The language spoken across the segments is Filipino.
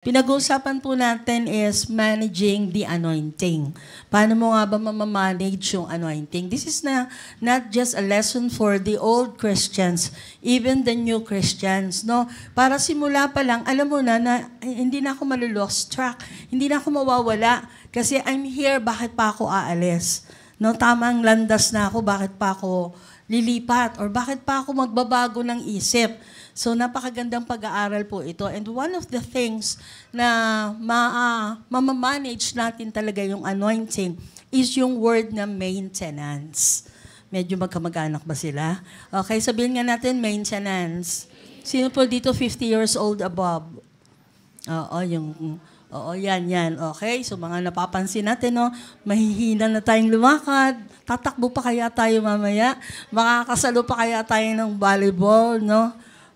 Pinag-uusapan po natin is managing the anointing. Paano mo nga ba mamamanage yung anointing? This is na not just a lesson for the old Christians, even the new Christians, no? Para simula pa lang, alam mo na na hindi na ako malulost track, hindi na ako mawawala kasi I'm here, bakit pa ako aalis? No, tamang landas na ako, bakit pa ako lilipat or bakit pa ako magbabago ng isip? So napakagandang pag-aaral po ito. And one of the things na ma uh, manage natin talaga yung anointing is yung word na maintenance. Medyo magkamag-anak ba sila? Okay, sabihin nga natin maintenance. Sino po dito 50 years old above? Oo, yung Oo, yan, yan. Okay, so mga napapansin natin, no, mahihina na tayong lumakad. Tatakbo pa kaya tayo mamaya. Makakasalo pa kaya tayo ng volleyball, no?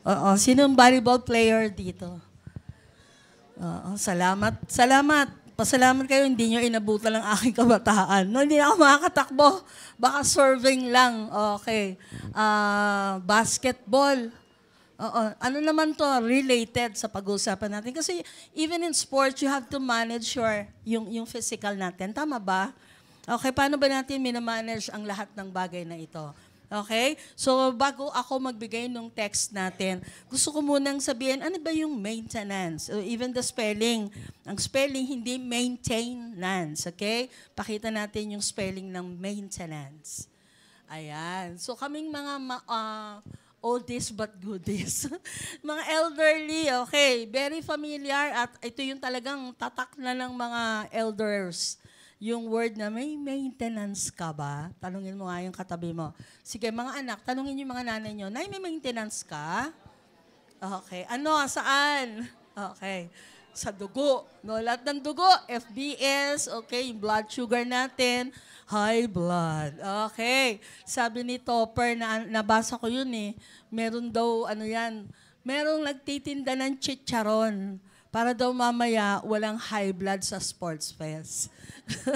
Oo, sino ang volleyball player dito? Oo, salamat. Salamat. Pasalamat kayo, hindi nyo inabutan ang aking kabataan. No, hindi ako makakatakbo. Baka serving lang. Okay. Uh, basketball. Oo. Ano naman to related sa pag-uusapan natin? Kasi even in sports, you have to manage your, yung, yung physical natin. Tama ba? Okay, paano ba natin minamanage ang lahat ng bagay na ito? Okay? So, bago ako magbigay ng text natin, gusto ko munang sabihin, ano ba yung maintenance? Or even the spelling. Ang spelling, hindi maintenance. Okay? Pakita natin yung spelling ng maintenance. Ayan. So, kaming mga ma- uh, oldies but goodies. mga elderly, okay, very familiar at ito yung talagang tatak na ng mga elders yung word na may maintenance ka ba? Tanungin mo nga yung katabi mo. Sige, mga anak, tanungin yung mga nanay nyo, Nay, may maintenance ka? Okay. Ano? Saan? Okay. Sa dugo. No, lahat ng dugo. FBS, okay, yung blood sugar natin. High blood. Okay. Sabi ni Topper, na, nabasa ko yun eh, meron daw, ano yan, merong nagtitinda ng chicharon. Para daw mamaya walang high blood sa sports fest.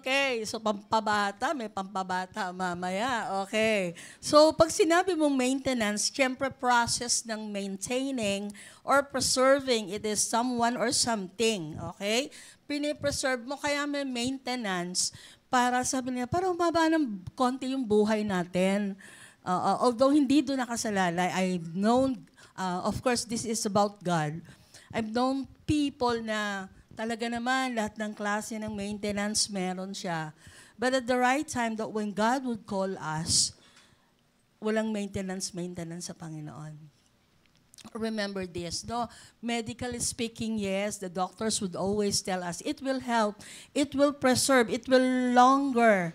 okay, so pampabata, may pampabata mamaya. Okay. So pag sinabi mong maintenance, syempre process ng maintaining or preserving it is someone or something. Okay? Pinipreserve mo kaya may maintenance para sabi niya, para umaba ng konti yung buhay natin. Uh, uh, although hindi doon nakasalalay, I've known, uh, of course, this is about God. I've known people na talaga naman lahat ng klase ng maintenance meron siya. But at the right time, that when God would call us, walang maintenance, maintenance sa Panginoon. Remember this, no? Medically speaking, yes, the doctors would always tell us, it will help, it will preserve, it will longer.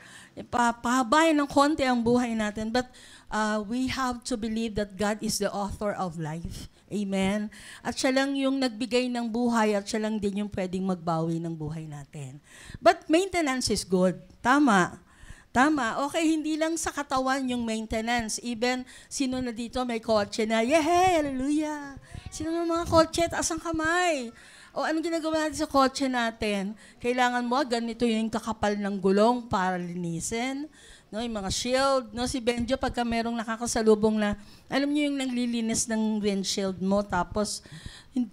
Pahabay ng konti ang buhay natin. But uh, we have to believe that God is the author of life. Amen? At siya lang yung nagbigay ng buhay at siya lang din yung pwedeng magbawi ng buhay natin. But maintenance is good. Tama. Tama. Okay, hindi lang sa katawan yung maintenance. Even, sino na dito may kotse na, yehey, hallelujah. Sino na mga kotse, taas ang kamay o anong ginagawa natin sa kotse natin? Kailangan mo, ganito yung kakapal ng gulong para linisin. No, yung mga shield. No, si Benjo, pagka merong nakakasalubong na, alam niyo yung naglilinis ng windshield mo, tapos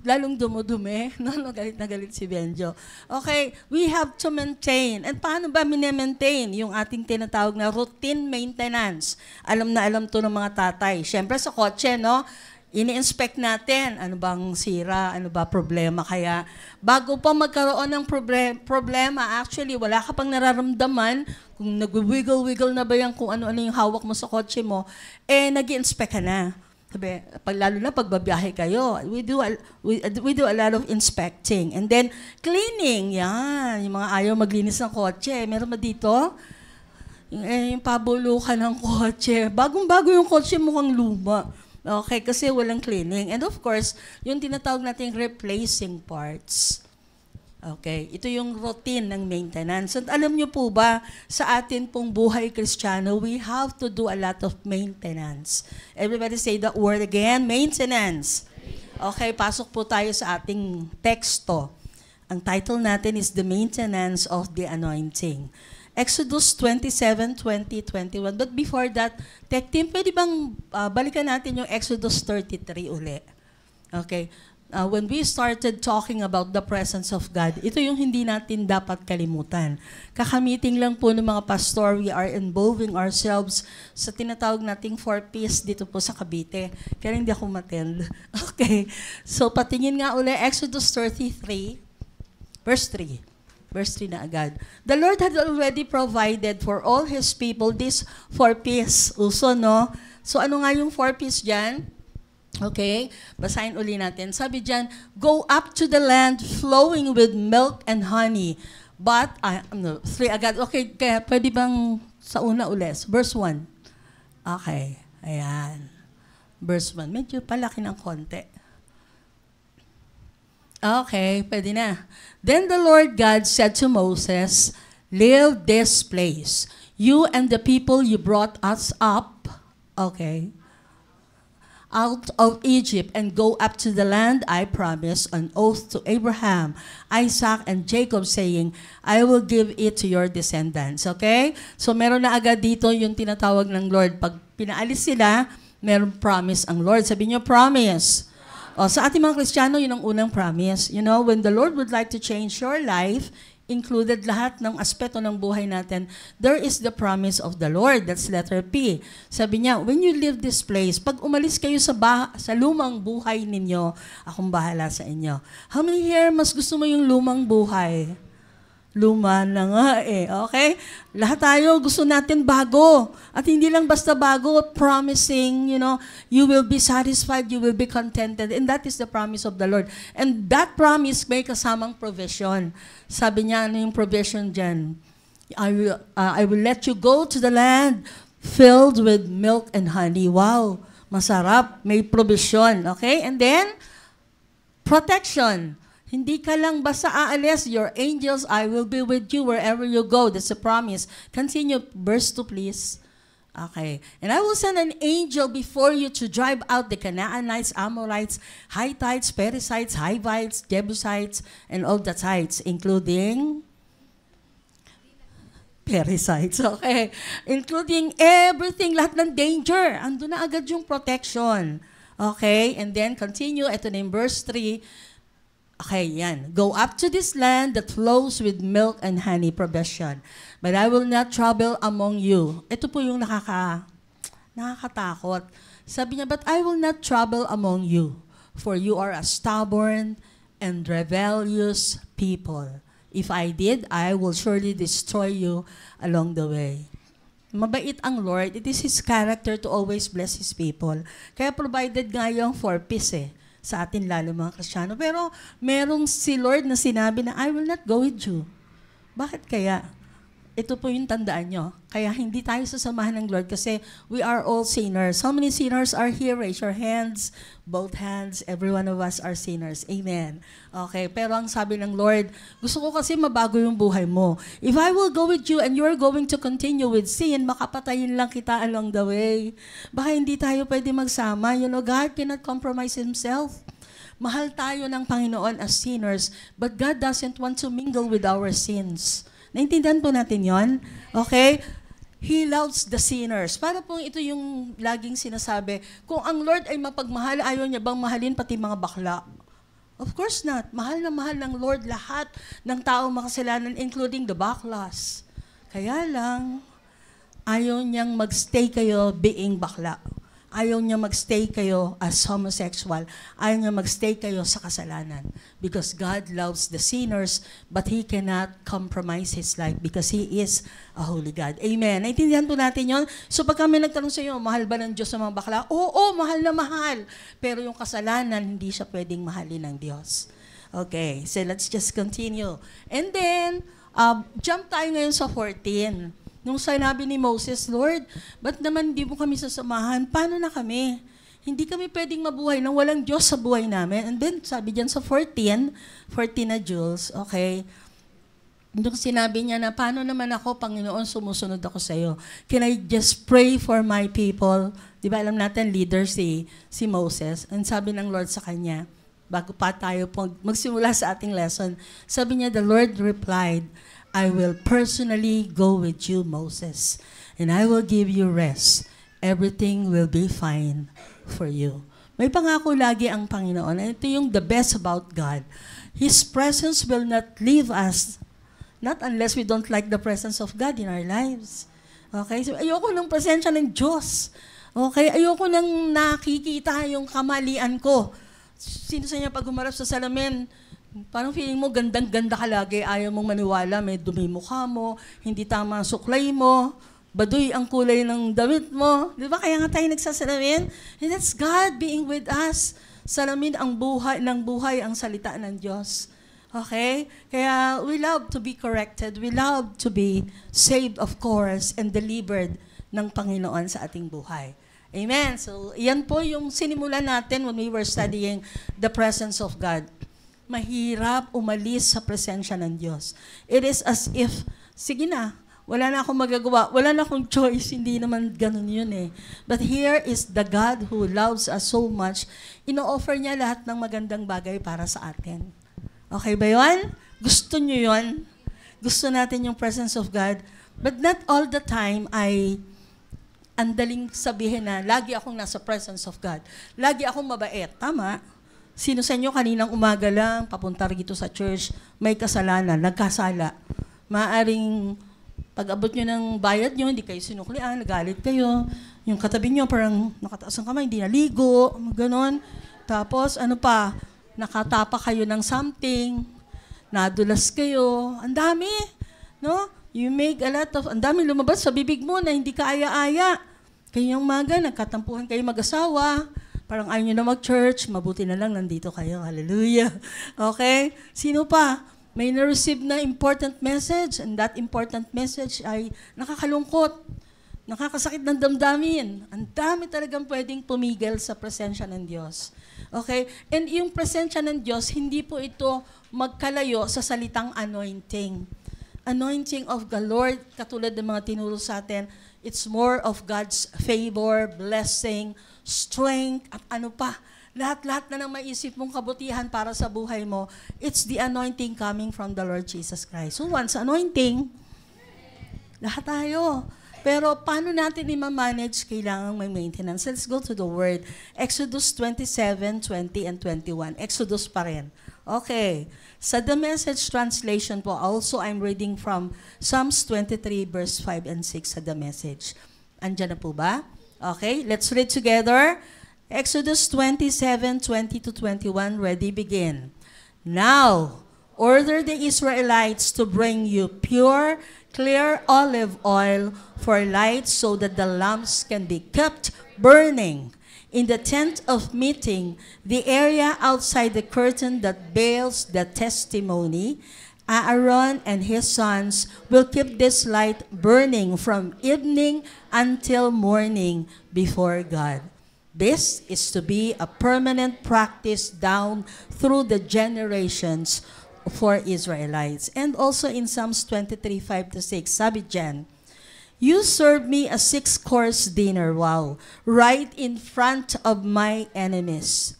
lalong dumudumi. No, no, galit na galit si Benjo. Okay, we have to maintain. And paano ba minemaintain yung ating tinatawag na routine maintenance? Alam na alam to ng mga tatay. Siyempre sa kotse, no? ini-inspect natin ano bang sira, ano ba problema. Kaya bago pa magkaroon ng problem, problema, actually wala ka pang nararamdaman kung nagwiggle-wiggle na ba yan kung ano-ano yung hawak mo sa kotse mo, eh nag inspect ka na. Sabi, pag, lalo na pagbabiyahe kayo, we do, a, we, we do a lot of inspecting. And then, cleaning, yan. Yung mga ayaw maglinis ng kotse. Meron ba dito? Yung, eh, yung pabulukan ng kotse. Bagong-bago yung kotse, mukhang luma Okay, kasi walang cleaning. And of course, yung tinatawag nating replacing parts. Okay, ito yung routine ng maintenance. At alam nyo po ba, sa atin pong buhay kristyano, we have to do a lot of maintenance. Everybody say that word again, maintenance. Okay, pasok po tayo sa ating teksto. Ang title natin is The Maintenance of the Anointing. Exodus 27, 20, 21. But before that, tech team, pwede bang uh, balikan natin yung Exodus 33 uli? Okay. Uh, when we started talking about the presence of God, ito yung hindi natin dapat kalimutan. Kakamiting lang po ng mga pastor, we are involving ourselves sa tinatawag nating four piece dito po sa Cavite. Kaya hindi ako matend. Okay. So patingin nga uli, Exodus 33, verse 3. Verse 3 na agad. The Lord had already provided for all His people this four peace. Uso, no? So ano nga yung four peace dyan? Okay? Basahin uli natin. Sabi dyan, Go up to the land flowing with milk and honey. But, ah, no, three agad. Okay, kaya pwede bang sa una ulit? Verse 1. Okay. Ayan. Verse 1. Medyo palaki ng konti. Okay, pwede na. Then the Lord God said to Moses, Leave this place. You and the people you brought us up, okay, out of Egypt and go up to the land I promised on oath to Abraham, Isaac, and Jacob saying, I will give it to your descendants. Okay? So meron na agad dito yung tinatawag ng Lord. Pag pinaalis sila, meron promise ang Lord. Sabi niyo, promise. Oh, sa ating mga Kristiyano, yun ang unang promise. You know, when the Lord would like to change your life, included lahat ng aspeto ng buhay natin, there is the promise of the Lord. That's letter P. Sabi niya, when you leave this place, pag umalis kayo sa, bah- sa lumang buhay ninyo, akong bahala sa inyo. How many here mas gusto mo yung lumang buhay? Luma na nga eh, okay? Lahat tayo gusto natin bago. At hindi lang basta bago, promising, you know, you will be satisfied, you will be contented. And that is the promise of the Lord. And that promise may kasamang provision. Sabi niya, ano yung provision dyan? I will, uh, I will let you go to the land filled with milk and honey. Wow, masarap. May provision, okay? And then, protection. Hindi ka lang basta aalis. Your angels, I will be with you wherever you go. That's a promise. Continue. Verse 2, please. Okay. And I will send an angel before you to drive out the Canaanites, Amorites, Hittites, Perizzites, Hivites, Jebusites, and all the Tites, including Perizzites. Okay. Including everything, lahat ng danger. Ando na agad yung protection. Okay. And then continue. Ito na yung verse 3 Okay, yan. Go up to this land that flows with milk and honey, probesyon. But I will not travel among you. Ito po yung nakaka, nakakatakot. Sabi niya, but I will not travel among you, for you are a stubborn and rebellious people. If I did, I will surely destroy you along the way. Mabait ang Lord. It is His character to always bless His people. Kaya provided nga yung for peace eh sa atin, lalo mga Kristiyano. Pero merong si Lord na sinabi na, I will not go with you. Bakit kaya? ito po yung tandaan nyo. Kaya hindi tayo sasamahan ng Lord kasi we are all sinners. How many sinners are here? Raise your hands, both hands. Every one of us are sinners. Amen. Okay, pero ang sabi ng Lord, gusto ko kasi mabago yung buhay mo. If I will go with you and you are going to continue with sin, makapatayin lang kita along the way. Baka hindi tayo pwede magsama. You know, God cannot compromise Himself. Mahal tayo ng Panginoon as sinners, but God doesn't want to mingle with our sins. Naintindihan po natin yon? Okay? He loves the sinners. Para po ito yung laging sinasabi, kung ang Lord ay mapagmahal, ayaw niya bang mahalin pati mga bakla? Of course not. Mahal na mahal ng Lord lahat ng tao makasalanan, including the baklas. Kaya lang, ayaw niyang magstay kayo being bakla. Ayaw niya magstay kayo as homosexual. Ayaw niya magstay kayo sa kasalanan. Because God loves the sinners, but He cannot compromise His life because He is a holy God. Amen. Naintindihan po natin yon. So pag kami nagtanong sa iyo, mahal ba ng Diyos ang mga bakla? Oo, mahal na mahal. Pero yung kasalanan, hindi siya pwedeng mahalin ng Diyos. Okay, so let's just continue. And then, uh, jump tayo ngayon sa 14. Nung sinabi ni Moses, Lord, ba't naman hindi mo kami sasamahan? Paano na kami? Hindi kami pwedeng mabuhay nang walang Diyos sa buhay namin. And then, sabi diyan sa 14, 14 na Jules, okay, nung sinabi niya na, paano naman ako, Panginoon, sumusunod ako sa iyo. Can I just pray for my people? Di ba alam natin, leader si, si Moses. And sabi ng Lord sa kanya, bago pa tayo po magsimula sa ating lesson, sabi niya, the Lord replied, I will personally go with you, Moses, and I will give you rest. Everything will be fine for you. May pangako lagi ang Panginoon. Ito yung the best about God. His presence will not leave us, not unless we don't like the presence of God in our lives. Okay? So, ayoko ng presensya ng Diyos. Okay? Ayoko ng nakikita yung kamalian ko. Sino sa inyo pag humarap sa salamin, Parang feeling mo, gandang-ganda ka lagi, ayaw mong maniwala, may dumi mukha mo, hindi tama ang suklay mo, baduy ang kulay ng damit mo. Di ba? Kaya nga tayo nagsasalamin. And that's God being with us. Salamin ang buhay ng buhay, ang salita ng Diyos. Okay? Kaya we love to be corrected. We love to be saved, of course, and delivered ng Panginoon sa ating buhay. Amen. So, iyan po yung sinimulan natin when we were studying the presence of God mahirap umalis sa presensya ng Diyos. It is as if, sige na, wala na akong magagawa, wala na akong choice, hindi naman ganun yun eh. But here is the God who loves us so much, ino-offer niya lahat ng magandang bagay para sa atin. Okay ba yun? Gusto niyo yun? Gusto natin yung presence of God. But not all the time ay andaling sabihin na lagi akong nasa presence of God. Lagi akong mabait. Tama? Sino sa inyo kaninang umaga lang, papunta rito sa church, may kasalanan, nagkasala. Maaring pag abot nyo ng bayad nyo, hindi kayo sinuklian, nagalit kayo. Yung katabi nyo, parang nakataas ang kamay, hindi naligo, ganon. Tapos, ano pa, nakatapa kayo ng something, nadulas kayo, ang dami, no? You make a lot of, ang dami lumabas sa bibig mo na hindi ka aya-aya. Kayong maga, nagkatampuhan kayo mag-asawa, Parang ayaw nyo na mag-church, mabuti na lang nandito kayo. Hallelujah. Okay? Sino pa? May na-receive na important message and that important message ay nakakalungkot, nakakasakit ng damdamin. Ang dami talagang pwedeng pumigil sa presensya ng Diyos. Okay? And yung presensya ng Diyos, hindi po ito magkalayo sa salitang anointing. Anointing of the Lord, katulad ng mga tinuro sa atin, it's more of God's favor, blessing, blessing, strength, at ano pa. Lahat-lahat na nang maisip mong kabutihan para sa buhay mo, it's the anointing coming from the Lord Jesus Christ. So once anointing, lahat tayo. Pero paano natin i-manage? Kailangan may maintenance. Let's go to the Word. Exodus 27, 20, and 21. Exodus pa rin. Okay. Sa The Message Translation po, also I'm reading from Psalms 23, verse 5 and 6 sa The Message. Andiyan na po ba? Okay, let's read together. Exodus 27, 20 to 21. Ready, begin. Now, order the Israelites to bring you pure, clear olive oil for light so that the lamps can be kept burning. In the tent of meeting, the area outside the curtain that veils the testimony, Aaron and his sons will keep this light burning from evening until morning before God. This is to be a permanent practice down through the generations for Israelites. And also in Psalms 23, 5 to 6, sabi Jen, You served me a six-course dinner, wow, right in front of my enemies.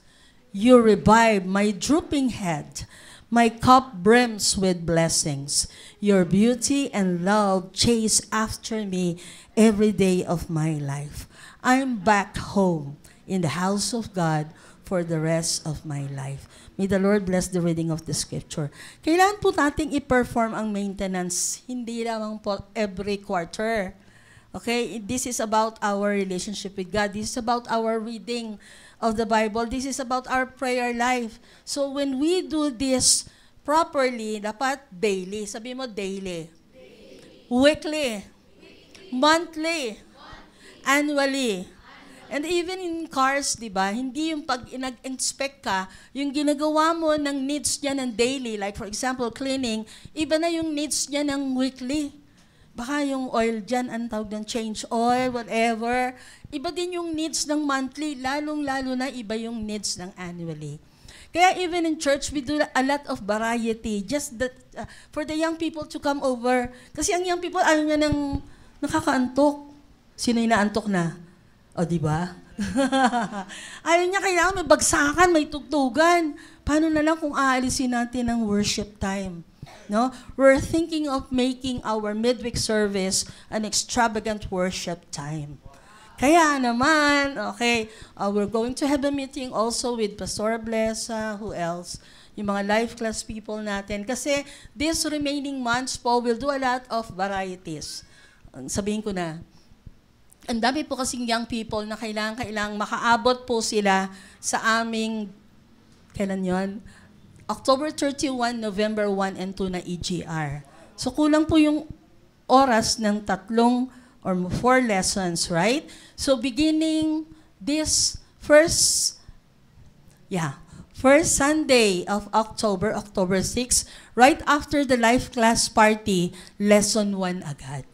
You revived my drooping head. My cup brims with blessings. Your beauty and love chase after me every day of my life. I'm back home in the house of God for the rest of my life. May the Lord bless the reading of the scripture. Kailan po nating i-perform ang maintenance? Hindi lamang po every quarter. Okay? This is about our relationship with God. This is about our reading of the Bible. This is about our prayer life. So when we do this properly, dapat daily. Sabi mo daily. daily. Weekly. Weekly. Monthly. Monthly. Annually. And even in cars, di ba, hindi yung pag inag inspect ka, yung ginagawa mo ng needs niya ng daily, like for example, cleaning, iba na yung needs niya ng weekly. Baka yung oil dyan, ang tawag ng change oil, whatever. Iba din yung needs ng monthly, lalong-lalo na iba yung needs ng annually. Kaya even in church, we do a lot of variety. Just that, uh, for the young people to come over. Kasi ang young people, ayaw niya nang nakakaantok. Sino inaantok na? O, di ba? ayaw niya, kailangan may bagsakan, may tugtugan. Paano na lang kung aalisin natin ang worship time? No? We're thinking of making our midweek service an extravagant worship time. Kaya naman, okay, uh, we're going to have a meeting also with Pastor Blesa, who else? Yung mga life class people natin. Kasi this remaining months po, we'll do a lot of varieties. Sabihin ko na, ang dami po kasing young people na kailangan, kailangan makaabot po sila sa aming, kailan yon October 31, November 1 and 2 na EGR. So kulang po yung oras ng tatlong or four lessons, right? So beginning this first, yeah, first Sunday of October, October 6, right after the life class party, lesson 1 agad.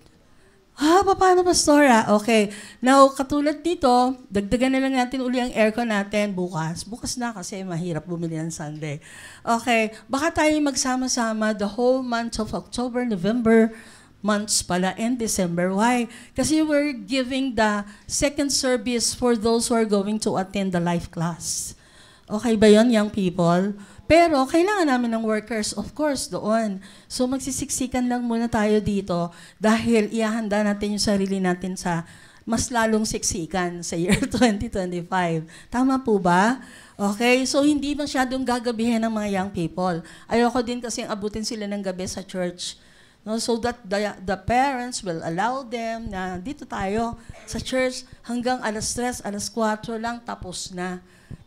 Ah, paano pastor ah? Okay. Now, katulad dito, dagdagan na lang natin uli ang aircon natin bukas. Bukas na kasi mahirap bumili ng Sunday. Okay, baka tayo magsama-sama the whole month of October, November, months pala, and December. Why? Kasi we're giving the second service for those who are going to attend the life class. Okay ba yon, young people? Pero kailangan namin ng workers, of course, doon. So magsisiksikan lang muna tayo dito dahil iahanda natin yung sarili natin sa mas lalong siksikan sa year 2025. Tama po ba? Okay, so hindi masyadong gagabihin ng mga young people. Ayoko din kasi abutin sila ng gabi sa church. No, so that the, the parents will allow them na dito tayo sa church hanggang alas 3, alas 4 lang tapos na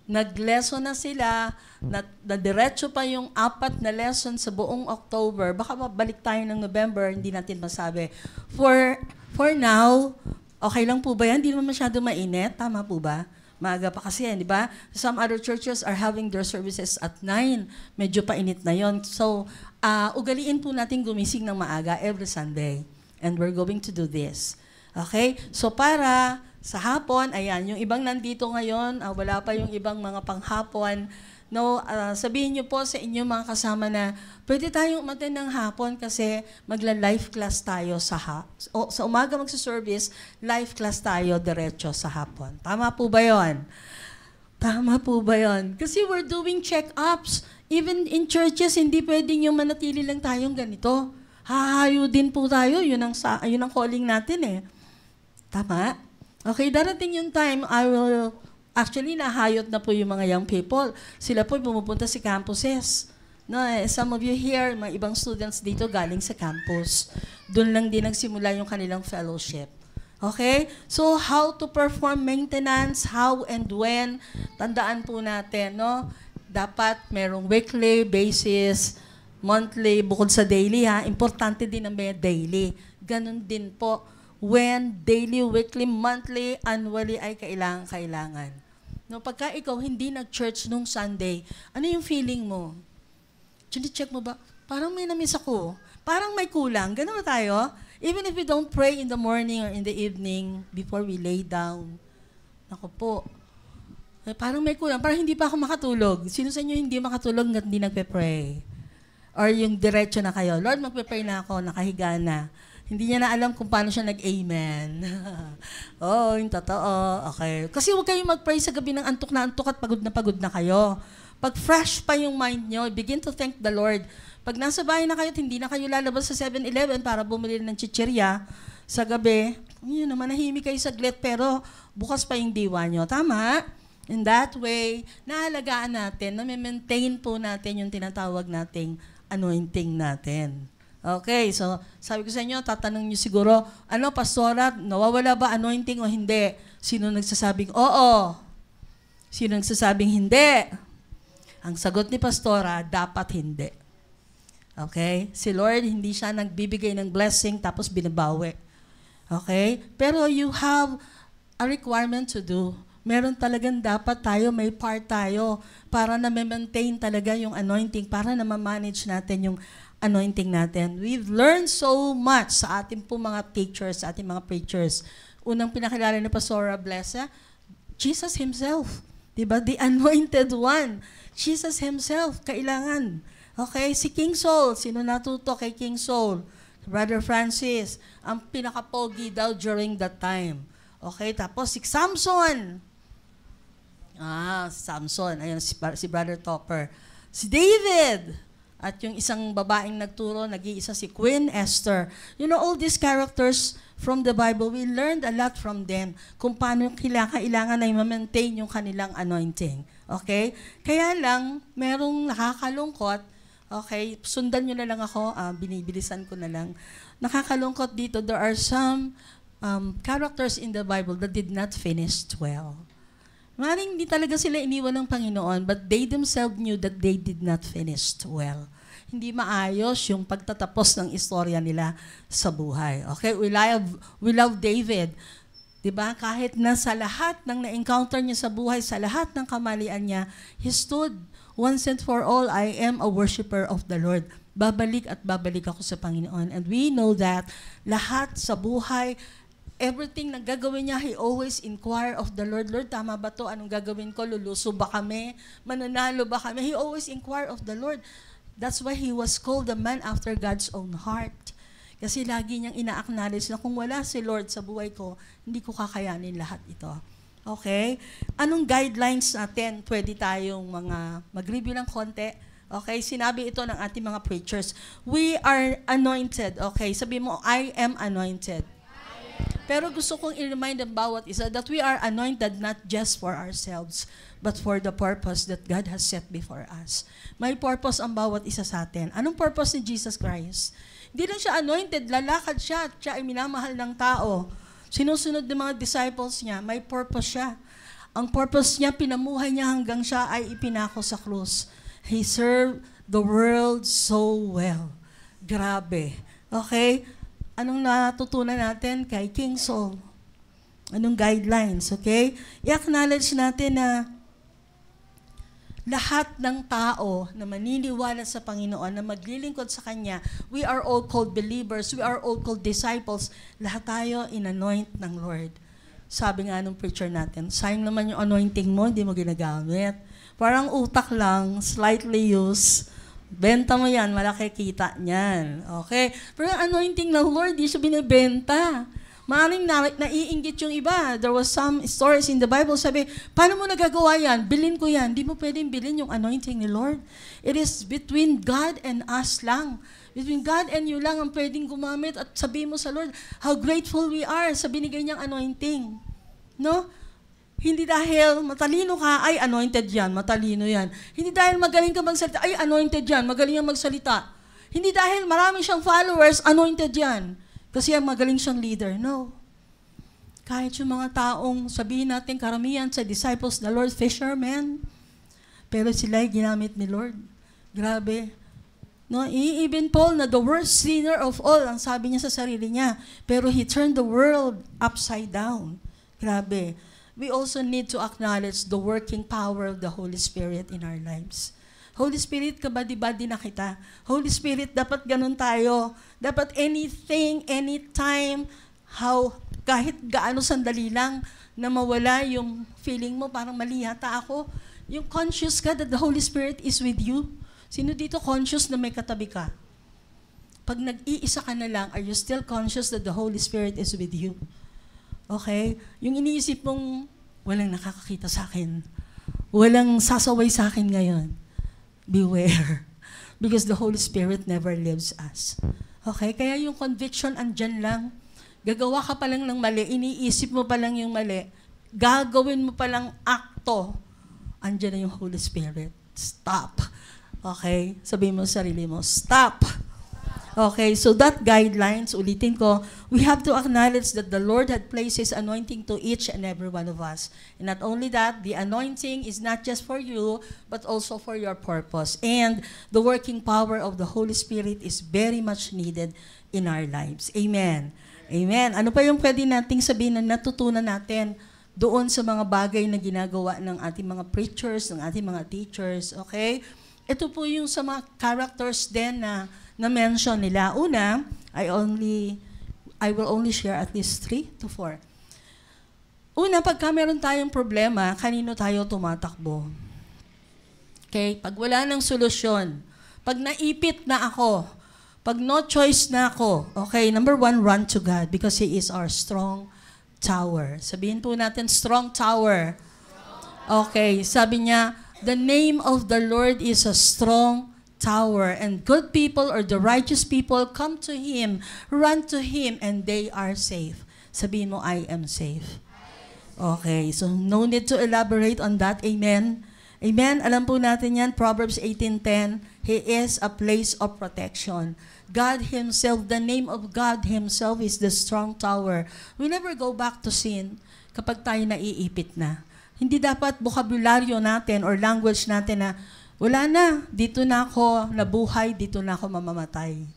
nag-lesson na sila, na, na diretso pa yung apat na lesson sa buong October, baka mabalik tayo ng November, hindi natin masabi. For, for now, okay lang po ba yan? Hindi naman masyado mainit, tama po ba? Maaga pa kasi yan, di ba? Some other churches are having their services at 9. Medyo painit na yon. So, uh, ugaliin po natin gumising ng maaga every Sunday. And we're going to do this. Okay? So, para sa hapon. Ayan, yung ibang nandito ngayon, uh, wala pa yung ibang mga panghapon. No, uh, sabihin niyo po sa inyo mga kasama na pwede tayong umaten ng hapon kasi magla-life class tayo sa ha o, sa umaga magsa-service, life class tayo diretso sa hapon. Tama po ba 'yon? Tama po ba 'yon? Kasi we're doing check-ups. Even in churches, hindi pwedeng yung manatili lang tayong ganito. Hahayo din po tayo, yun ang, sa, yun ang calling natin eh. Tama? Okay, darating yung time, I will, actually, nahayot na po yung mga young people. Sila po pumupunta sa si campuses. No, eh, some of you here, mga ibang students dito galing sa campus. Doon lang din nagsimula yung kanilang fellowship. Okay? So, how to perform maintenance, how and when, tandaan po natin, no? Dapat merong weekly basis, monthly, bukod sa daily, ha? Importante din ang may daily. Ganun din po when daily, weekly, monthly, annually ay kailangan-kailangan. No, pagka ikaw hindi nag-church nung Sunday, ano yung feeling mo? Chine-check mo ba? Parang may namiss ako. Parang may kulang. Ganun ba tayo? Even if we don't pray in the morning or in the evening before we lay down. Nako po. Eh, parang may kulang. Parang hindi pa ako makatulog. Sino sa inyo hindi makatulog at hindi nagpe-pray? Or yung diretso na kayo, Lord, magpe-pray na ako, nakahiga na. Hindi niya na alam kung paano siya nag-amen. Oo, oh, yung totoo. Okay. Kasi huwag kayong mag-pray sa gabi ng antok na antok at pagod na pagod na kayo. Pag fresh pa yung mind niyo, begin to thank the Lord. Pag nasa bahay na kayo at hindi na kayo lalabas sa 7-Eleven para bumili ng chichirya sa gabi, yun naman, nahimik kayo saglit pero bukas pa yung diwa niyo. Tama? In that way, naalagaan natin, na maintain po natin yung tinatawag nating anointing natin. Okay, so sabi ko sa inyo, tatanong niyo siguro, ano pastora, nawawala ba anointing o hindi? Sino nagsasabing oo? Sino nagsasabing hindi? Ang sagot ni pastora, dapat hindi. Okay? Si Lord, hindi siya nagbibigay ng blessing tapos binabawi. Okay? Pero you have a requirement to do. Meron talagang dapat tayo, may part tayo para na maintain talaga yung anointing, para na ma-manage natin yung anointing natin. We've learned so much sa ating po mga teachers, sa ating mga preachers. Unang pinakilala ni Pastora Blessa, Jesus Himself. Diba? The anointed one. Jesus Himself. Kailangan. Okay? Si King Saul. Sino natuto kay King Saul? Brother Francis. Ang pinakapogi daw during that time. Okay? Tapos si Samson. Ah, Samson. Ayun, si, si Brother Topper. Si David. At yung isang babaeng nagturo, nag-iisa si Queen Esther. You know, all these characters from the Bible, we learned a lot from them kung paano kailangan na i-maintain yung kanilang anointing. Okay? Kaya lang, merong nakakalungkot. Okay, sundan nyo na lang ako. Uh, binibilisan ko na lang. Nakakalungkot dito, there are some um, characters in the Bible that did not finish well. Maring hindi talaga sila iniwan ng Panginoon, but they themselves knew that they did not finish well. Hindi maayos yung pagtatapos ng istorya nila sa buhay. Okay, we love, we love David. 'Di ba? Kahit na sa lahat ng na-encounter niya sa buhay, sa lahat ng kamalian niya, he stood once and for all, I am a worshiper of the Lord babalik at babalik ako sa Panginoon. And we know that lahat sa buhay, everything na gagawin niya, he always inquire of the Lord, Lord, tama ba to? Anong gagawin ko? Luluso ba kami? Mananalo ba kami? He always inquire of the Lord. That's why he was called the man after God's own heart. Kasi lagi niyang ina-acknowledge na kung wala si Lord sa buhay ko, hindi ko kakayanin lahat ito. Okay? Anong guidelines natin pwede tayong mga mag-review ng konti? Okay? Sinabi ito ng ating mga preachers. We are anointed. Okay? Sabi mo, I am anointed. Pero gusto kong i-remind ang bawat isa that we are anointed not just for ourselves, but for the purpose that God has set before us. May purpose ang bawat isa sa atin. Anong purpose ni Jesus Christ? Hindi lang siya anointed, lalakad siya, siya ay minamahal ng tao. Sinusunod ng mga disciples niya, may purpose siya. Ang purpose niya, pinamuhay niya hanggang siya ay ipinako sa krus. He served the world so well. Grabe. Okay? anong natutunan natin kay King Saul? Anong guidelines, okay? I-acknowledge natin na lahat ng tao na maniniwala sa Panginoon, na maglilingkod sa Kanya, we are all called believers, we are all called disciples, lahat tayo in-anoint ng Lord. Sabi nga nung preacher natin, sayang naman yung anointing mo, hindi mo ginagamit. Parang utak lang, slightly used, Benta mo yan, malaki kita niyan. Okay? Pero anointing ng Lord, di siya binibenta. Maaring na, naiingit yung iba. There was some stories in the Bible, sabi, paano mo nagagawa yan? Bilin ko yan. Di mo pwedeng bilin yung anointing ni Lord. It is between God and us lang. Between God and you lang ang pwedeng gumamit at sabihin mo sa Lord, how grateful we are sa binigay niyang anointing. No? Hindi dahil matalino ka, ay anointed yan, matalino yan. Hindi dahil magaling ka magsalita, ay anointed yan, magaling yan magsalita. Hindi dahil marami siyang followers, anointed yan. Kasi ang magaling siyang leader. No. Kahit yung mga taong sabihin natin karamihan sa disciples na Lord, fishermen, pero sila ay ginamit ni Lord. Grabe. No, even Paul na the worst sinner of all, ang sabi niya sa sarili niya. Pero he turned the world upside down. Grabe we also need to acknowledge the working power of the Holy Spirit in our lives. Holy Spirit, kabadi-badi na kita. Holy Spirit, dapat ganun tayo. Dapat anything, anytime, how, kahit gaano sandali lang na mawala yung feeling mo, parang mali yata ako. Yung conscious ka that the Holy Spirit is with you. Sino dito conscious na may katabi ka? Pag nag-iisa ka na lang, are you still conscious that the Holy Spirit is with you? Okay? Yung iniisip mong walang nakakakita sa akin, walang sasaway sa akin ngayon, beware. Because the Holy Spirit never leaves us. Okay? Kaya yung conviction andyan lang. Gagawa ka pa lang ng mali, iniisip mo pa lang yung mali, gagawin mo pa lang akto, andyan na yung Holy Spirit. Stop. Okay? Sabihin mo sa sarili mo, stop. Okay, so that guidelines, ulitin ko, we have to acknowledge that the Lord had placed His anointing to each and every one of us. And not only that, the anointing is not just for you, but also for your purpose. And the working power of the Holy Spirit is very much needed in our lives. Amen. Amen. Ano pa yung pwede nating sabihin na natutunan natin doon sa mga bagay na ginagawa ng ating mga preachers, ng ating mga teachers, okay? Ito po yung sa mga characters din na na-mention nila. Una, I only I will only share at least three to four. Una, pagka meron tayong problema, kanino tayo tumatakbo? Okay? Pag wala ng solusyon, pag naipit na ako, pag no choice na ako, okay, number one, run to God because He is our strong tower. Sabihin po natin, strong tower. Okay, sabi niya, the name of the Lord is a strong tower. And good people or the righteous people come to Him, run to Him, and they are safe. Sabihin mo, I am safe. Okay, so no need to elaborate on that. Amen? Amen? Alam po natin yan, Proverbs 18.10, He is a place of protection. God Himself, the name of God Himself is the strong tower. We never go back to sin kapag tayo naiipit na. Hindi dapat bokabularyo natin or language natin na, wala na, dito na ako nabuhay, dito na ako mamamatay.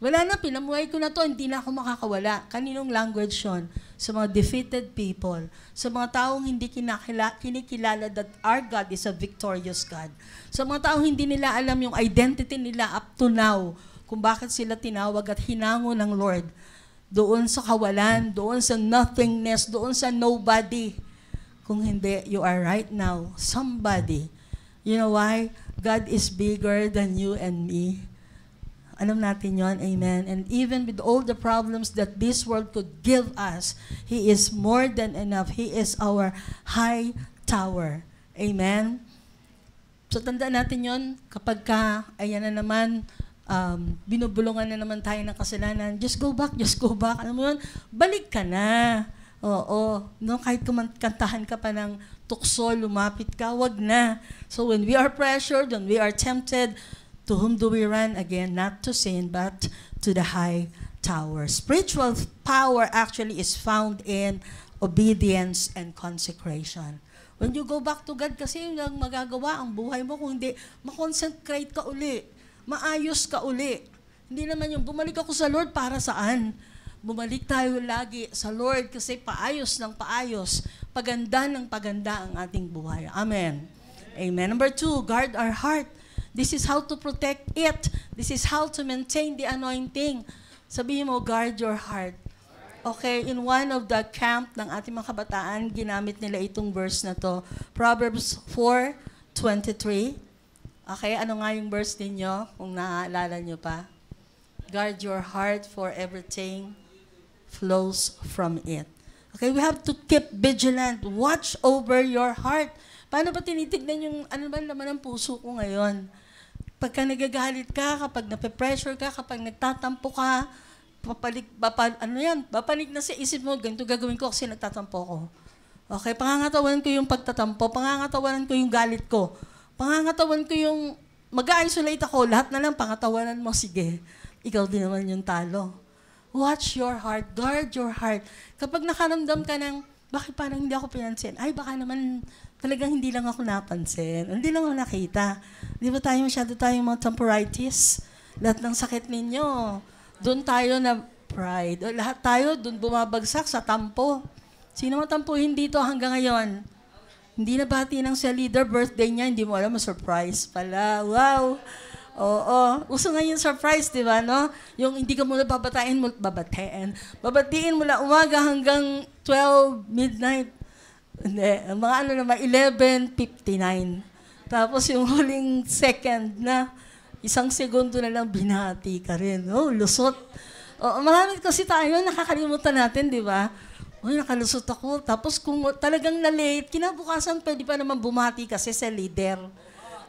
Wala na, pinamuhay ko na to, hindi na ako makakawala. Kaninong language yon? Sa mga defeated people, sa mga taong hindi kinakila, kinikilala that our God is a victorious God. Sa mga taong hindi nila alam yung identity nila up to now, kung bakit sila tinawag at hinango ng Lord doon sa kawalan, doon sa nothingness, doon sa nobody. Kung hindi, you are right now somebody You know why? God is bigger than you and me. Alam natin yon, amen. And even with all the problems that this world could give us, He is more than enough. He is our high tower. Amen? So tandaan natin yon kapag ka, ayan na naman, um, binubulungan na naman tayo ng kasalanan, just go back, just go back. Alam mo yun, balik ka na. Oo, no, kahit kumantahan ka pa ng tukso, lumapit ka, wag na. So when we are pressured, when we are tempted, to whom do we run? Again, not to sin, but to the high tower. Spiritual power actually is found in obedience and consecration. When you go back to God, kasi yun ang magagawa ang buhay mo, kung hindi, makonsentrate ka uli, maayos ka uli. Hindi naman yung, bumalik ako sa Lord para saan? Bumalik tayo lagi sa Lord kasi paayos ng paayos, paganda ng paganda ang ating buhay. Amen. Amen. Number two, guard our heart. This is how to protect it. This is how to maintain the anointing. Sabihin mo, guard your heart. Okay, in one of the camp ng ating mga kabataan, ginamit nila itong verse na to. Proverbs 4.23. Okay, ano nga yung verse ninyo kung naaalala nyo pa? Guard your heart for everything flows from it. Okay, we have to keep vigilant. Watch over your heart. Paano ba tinitignan yung ano ba naman ang puso ko ngayon? Pagka nagagalit ka, kapag nape-pressure ka, kapag nagtatampo ka, papalik, papal, ano yan, papanik na sa isip mo, ganito gagawin ko kasi nagtatampo ko. Okay, pangangatawan ko yung pagtatampo, pangangatawan ko yung galit ko, pangangatawan ko yung mag-isolate ako, lahat na lang pangatawanan mo, sige, ikaw din naman yung talo. Watch your heart. Guard your heart. Kapag nakaramdam ka ng, bakit parang hindi ako pinansin? Ay, baka naman talagang hindi lang ako napansin. Hindi lang ako nakita. Di ba tayo masyado tayong mga temporitis? Lahat ng sakit ninyo. Doon tayo na pride. O lahat tayo doon bumabagsak sa tampo. Sino man tampuhin dito hanggang ngayon? Hindi nabati ng sa leader birthday niya, hindi mo alam, surprise pala. Wow! Oo. Uso ngayon surprise, di ba, no? Yung hindi ka muna babatayin, mo, babatain. Babatiin mula umaga hanggang 12, midnight. Hindi, mga ano naman, 11.59. Tapos yung huling second na, isang segundo na lang binati ka rin. no? lusot. Oo, marami kasi tayo, nakakalimutan natin, di ba? Uy, nakalusot ako. Tapos kung talagang na-late, kinabukasan pwede pa naman bumati kasi sa leader.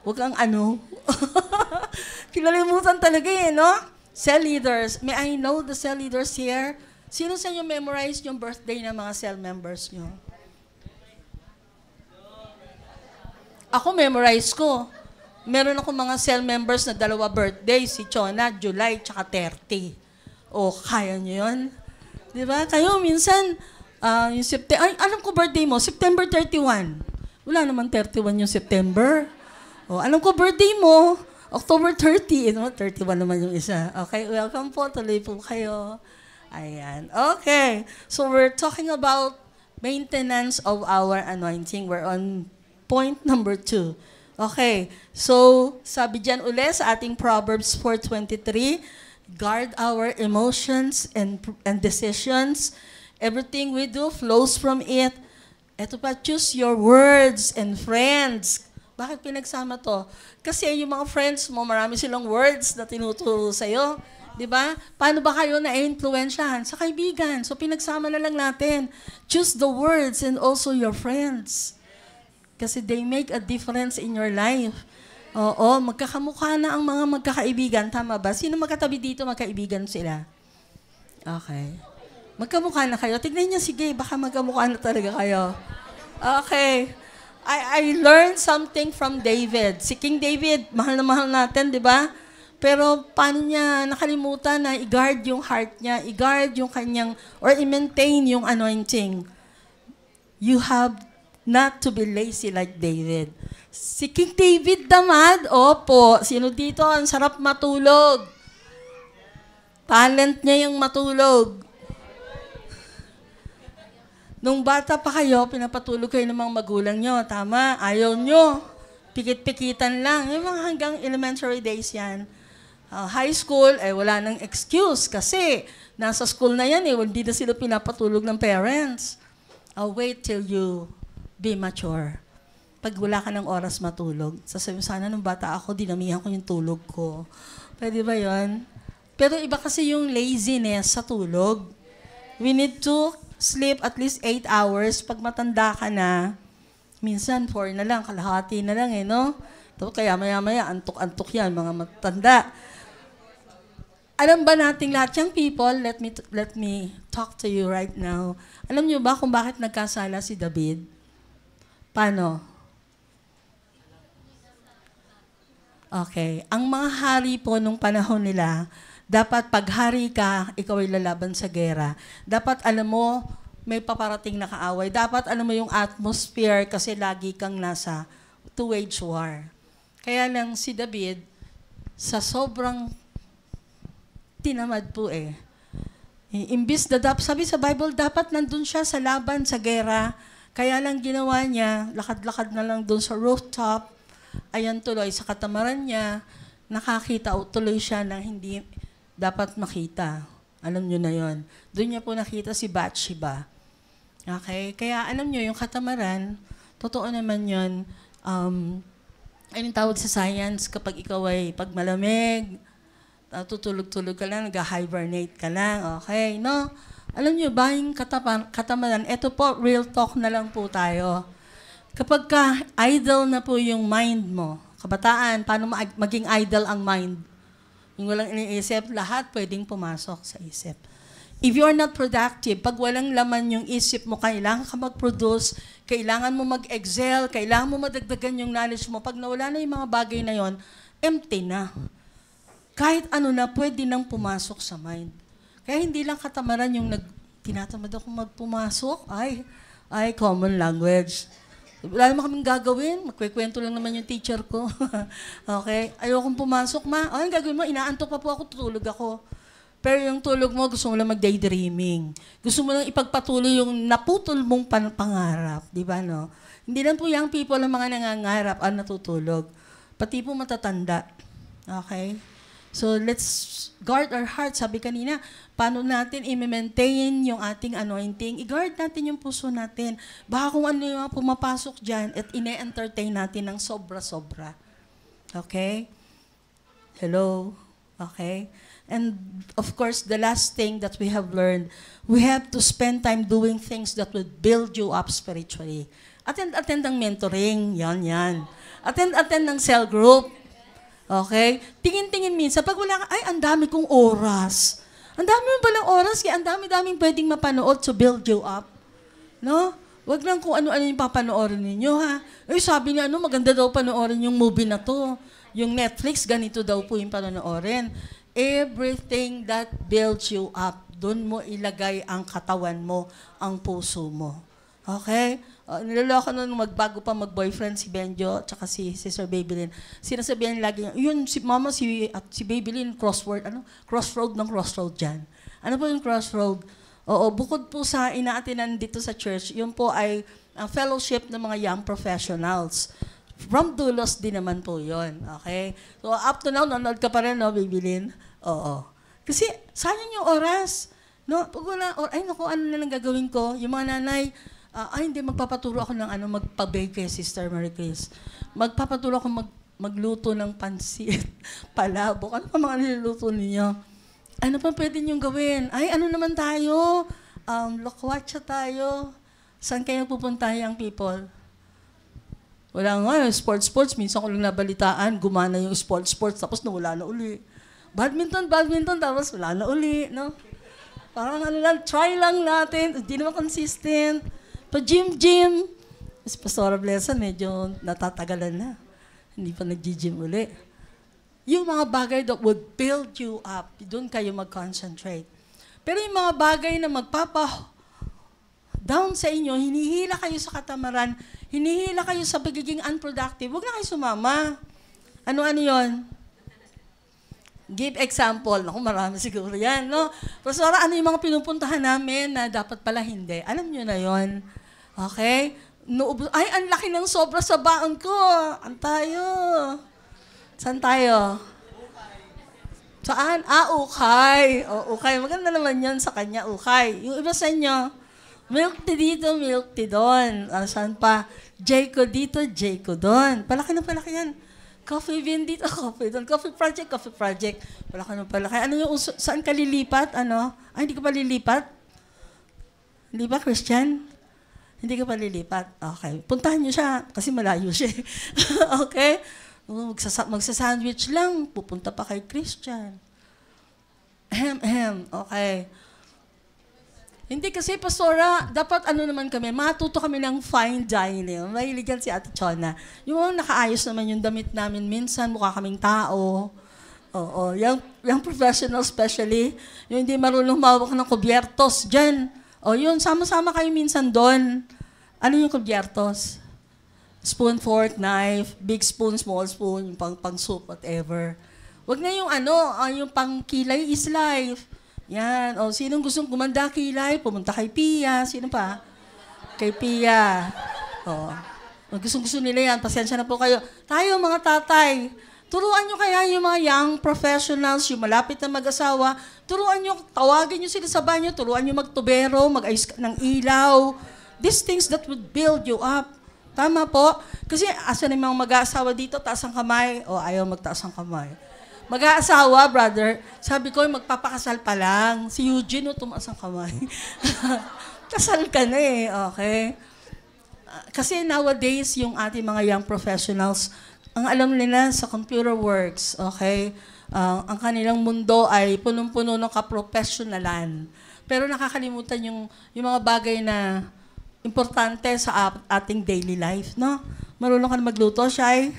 Huwag kang ano. Kinalimutan talaga eh, no? Cell leaders. May I know the cell leaders here? Sino sa inyo memorize yung birthday ng mga cell members nyo? Ako memorize ko. Meron ako mga cell members na dalawa birthday, si Chona, July, tsaka 30. O, kaya nyo yun? Di ba? Kayo, minsan, uh, yung September, ay, alam ko birthday mo, September 31. Wala naman 31 yung September. O, alam ko birthday mo, October 30, eh, no? 31 naman yung isa. Okay, welcome po, tuloy po kayo. Ayan. Okay. So we're talking about maintenance of our anointing. We're on point number two. Okay. So, sabi dyan ulit sa ating Proverbs 4.23, guard our emotions and, and decisions. Everything we do flows from it. Ito pa, choose your words and friends. Bakit pinagsama to? Kasi yung mga friends mo, marami silang words na tinuturo sa'yo. Di ba? Paano ba kayo na-influensyahan? Sa kaibigan. So pinagsama na lang natin. Choose the words and also your friends. Kasi they make a difference in your life. Oo, magkakamukha na ang mga magkakaibigan. Tama ba? Sino magkatabi dito, magkaibigan sila? Okay. Magkamukha na kayo. Tignan niya, sige, baka magkamukha na talaga kayo. Okay. I, I learned something from David. Si King David, mahal na mahal natin, di ba? Pero paano niya nakalimutan na i-guard yung heart niya, i-guard yung kanyang, or i-maintain yung anointing. You have not to be lazy like David. Si King David damad, opo, sino dito ang sarap matulog? Talent niya yung matulog. Nung bata pa kayo, pinapatulog kayo ng mga magulang nyo. Tama, ayaw nyo. Pikit-pikitan lang. Yung mga hanggang elementary days yan. Uh, high school, eh wala nang excuse kasi nasa school na yan eh, hindi na sila pinapatulog ng parents. I'll wait till you be mature. Pag wala ka ng oras matulog, sasabihin sana nung bata ako, dinamihan ko yung tulog ko. Pwede ba yon? Pero iba kasi yung laziness sa tulog. We need to sleep at least 8 hours. Pag matanda ka na, minsan 4 na lang, kalahati na lang eh, no? So, kaya maya-maya, antok-antok yan, mga matanda. Alam ba nating lahat yung people, let me, let me talk to you right now. Alam niyo ba kung bakit nagkasala si David? Paano? Okay. Ang mga hari po nung panahon nila, dapat paghari ka, ikaw ay lalaban sa gera. Dapat alam mo, may paparating na kaaway. Dapat alam mo yung atmosphere kasi lagi kang nasa two-wage war. Kaya lang si David, sa sobrang tinamad po eh. Imbis na dapat, sabi sa Bible, dapat nandun siya sa laban, sa gera. Kaya lang ginawa niya, lakad-lakad na lang dun sa rooftop. Ayan tuloy, sa katamaran niya, nakakita tuloy siya na hindi, dapat makita. Alam nyo na yon. Doon niya po nakita si Bathsheba. Okay? Kaya alam nyo, yung katamaran, totoo naman yon. Um, anong tawag sa science kapag ikaw ay pagmalamig, malamig, ah, tulog ka lang, nag-hibernate ka lang, okay, no? Alam niyo ba, katapan, katamaran, ito po, real talk na lang po tayo. Kapag ka idle na po yung mind mo, kabataan, paano maging idle ang mind? Kung walang iniisip, lahat pwedeng pumasok sa isip. If you are not productive, pag walang laman yung isip mo, kailangan ka mag-produce, kailangan mo mag-excel, kailangan mo madagdagan yung knowledge mo. Pag nawala na yung mga bagay na yon, empty na. Kahit ano na, pwede nang pumasok sa mind. Kaya hindi lang katamaran yung nag, tinatamad akong magpumasok. Ay, ay, common language. Wala naman kaming gagawin. Magkwekwento lang naman yung teacher ko. okay? Ayokong pumasok, ma. Oh, ang gagawin mo, inaantok pa po ako, tutulog ako. Pero yung tulog mo, gusto mo lang mag-daydreaming. Gusto mo lang ipagpatuloy yung naputol mong pan- pangarap. Di ba, no? Hindi lang po young people ang mga nangangarap ang natutulog. Pati po matatanda. Okay? So let's guard our hearts. Sabi kanina, paano natin i-maintain yung ating anointing? I-guard natin yung puso natin. Baka kung ano yung pumapasok dyan at ine-entertain natin ng sobra-sobra. Okay? Hello? Okay? And of course, the last thing that we have learned, we have to spend time doing things that will build you up spiritually. Attend, attend ng mentoring. Yan, yan. Attend, attend ng cell group. Okay? Tingin-tingin minsan, pag wala ka, ay, ang dami kong oras. Ang dami mo palang oras, kaya ang dami-daming pwedeng mapanood to build you up. No? Wag lang kung ano-ano yung papanoorin ninyo, ha? Eh, sabi niya, ano, maganda daw panoorin yung movie na to. Yung Netflix, ganito daw po yung panoorin. Everything that builds you up, doon mo ilagay ang katawan mo, ang puso mo. Okay? Uh, niloloko na nung magbago pa mag-boyfriend si Benjo tsaka si Sister Babylin. Sinasabihan niya lagi niya, yun si mama si, at si Babylin crossword, ano? Crossroad ng crossroad dyan. Ano po yung crossroad? Oo, bukod po sa inaatinan dito sa church, yun po ay a ah, fellowship ng mga young professionals. From Dulos din naman po yon Okay? So up to now, nanonood ka pa rin, no, Babylin? Oo. Kasi sayang yung oras. No, pag wala, or, ay naku, ano na lang gagawin ko? Yung mga nanay, uh, ay hindi, magpapaturo ako ng ano, magpa-bake kay Sister Mary Grace. Magpapaturo ako mag, magluto ng pansit, palabok. Ano pa mga niluluto ninyo? Ano pa pwede niyong gawin? Ay, ano naman tayo? Um, Lokwatsa tayo. Saan kayo pupunta yung people? Wala nga, sports, sports. Minsan ko lang nabalitaan, gumana yung sports, sports, tapos nawala na uli. Badminton, badminton, tapos wala na uli, no? Parang ano lang, try lang natin, hindi naman consistent pa gym, gym. Tapos Pastora Blesa, medyo natatagalan na. Hindi pa nag-gym uli. Yung mga bagay that would build you up, doon kayo mag-concentrate. Pero yung mga bagay na magpapa down sa inyo, hinihila kayo sa katamaran, hinihila kayo sa pagiging unproductive, huwag na kayo sumama. Ano-ano yon? Give example. Ako, marami siguro yan, no? Pero ano yung mga pinupuntahan namin na dapat pala hindi? Alam nyo na yon. Okay? Noob- Ay, ang laki ng sobra sa baon ko. Ang tayo. Saan tayo? Saan? Ah, ukay. O, oh, ukay. Maganda naman yan sa kanya, ukay. Yung iba sa inyo, milk tea dito, milk tea doon. Ah, saan pa? Jayco dito, Jayco doon. Palaki na palaki yan. Coffee bean dito, coffee doon. Coffee project, coffee project. Palaki na palaki. Ano yung, saan ka lilipat? Ano? Ay, hindi ka pa lilipat? Hindi ba, Christian? Hindi ka palilipat. Okay. Puntahan niyo siya kasi malayo siya. Eh. okay? magsa-sandwich lang, pupunta pa kay Christian. Ahem, ahem. Okay. Hindi kasi, Pastora, dapat ano naman kami, matuto kami ng fine dining. Mahiligan si Ate Chona. Yung nakaayos naman yung damit namin, minsan mukha kaming tao. Oo, yung, yung professional especially, yung hindi marunong mawak ng kubyertos dyan. O oh, yun, sama-sama kayo minsan doon. Ano yung kubyertos? Spoon, fork, knife, big spoon, small spoon, yung pang, pang soup, whatever. Wag na yung ano, uh, yung pang kilay is life. Yan. O, oh, sinong gustong gumanda kilay? Pumunta kay Pia. Sino pa? Kay Pia. O. Oh. Kung gusto, gusto nila yan, pasensya na po kayo. Tayo mga tatay, Turuan nyo kaya yung mga young professionals, yung malapit na mag-asawa, turuan nyo, tawagin nyo sila sa banyo, turuan nyo magtubero, mag-ayos ng ilaw. These things that would build you up. Tama po? Kasi asa na mga mag-aasawa dito, taas ang kamay, o oh, ayaw magtaas ang kamay. Mag-aasawa, brother, sabi ko, magpapakasal pa lang. Si Eugene, no, tumaas ang kamay. Kasal ka na eh, okay? Ah, kasi nowadays, yung ating mga young professionals, ang alam nila sa computer works, okay? Uh, ang kanilang mundo ay punong-puno ng kaprofessionalan. Pero nakakalimutan yung, yung mga bagay na importante sa ating daily life, no? Marunong ka na magluto, Shai?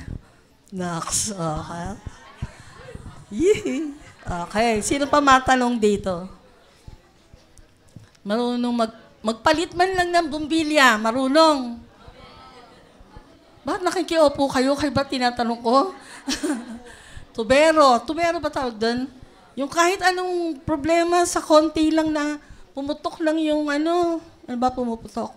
Nox, okay. Yee. Okay, sino pa matanong dito? Marunong mag, magpalit man lang ng bumbilya, marunong. Ba't nakikiupo kayo? Kayo ba tinatanong ko? tubero. Tubero ba tawag doon? Yung kahit anong problema sa konti lang na pumutok lang yung ano. Ano ba pumuputok?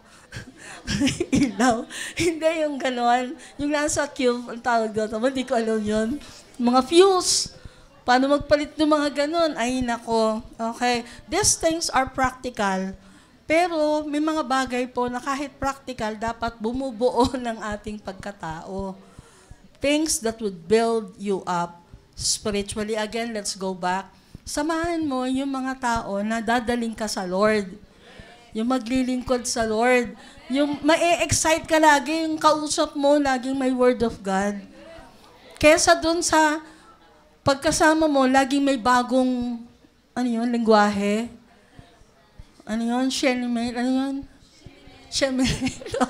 Ilaw. Hindi yung ganon. Yung nasa cube, ang tawag doon. Hindi ko alam yun. Mga fuse. Paano magpalit ng mga ganon? Ay, nako. Okay. These things are practical. Pero may mga bagay po na kahit practical, dapat bumubuo ng ating pagkatao. Things that would build you up spiritually. Again, let's go back. Samahan mo yung mga tao na dadaling ka sa Lord. Yung maglilingkod sa Lord. Yung ma-excite ka lagi, yung kausap mo, laging may word of God. Kesa dun sa pagkasama mo, laging may bagong, ano yun, lingwahe ano yun? Shelly Mail, ano yun? Shelly Mail.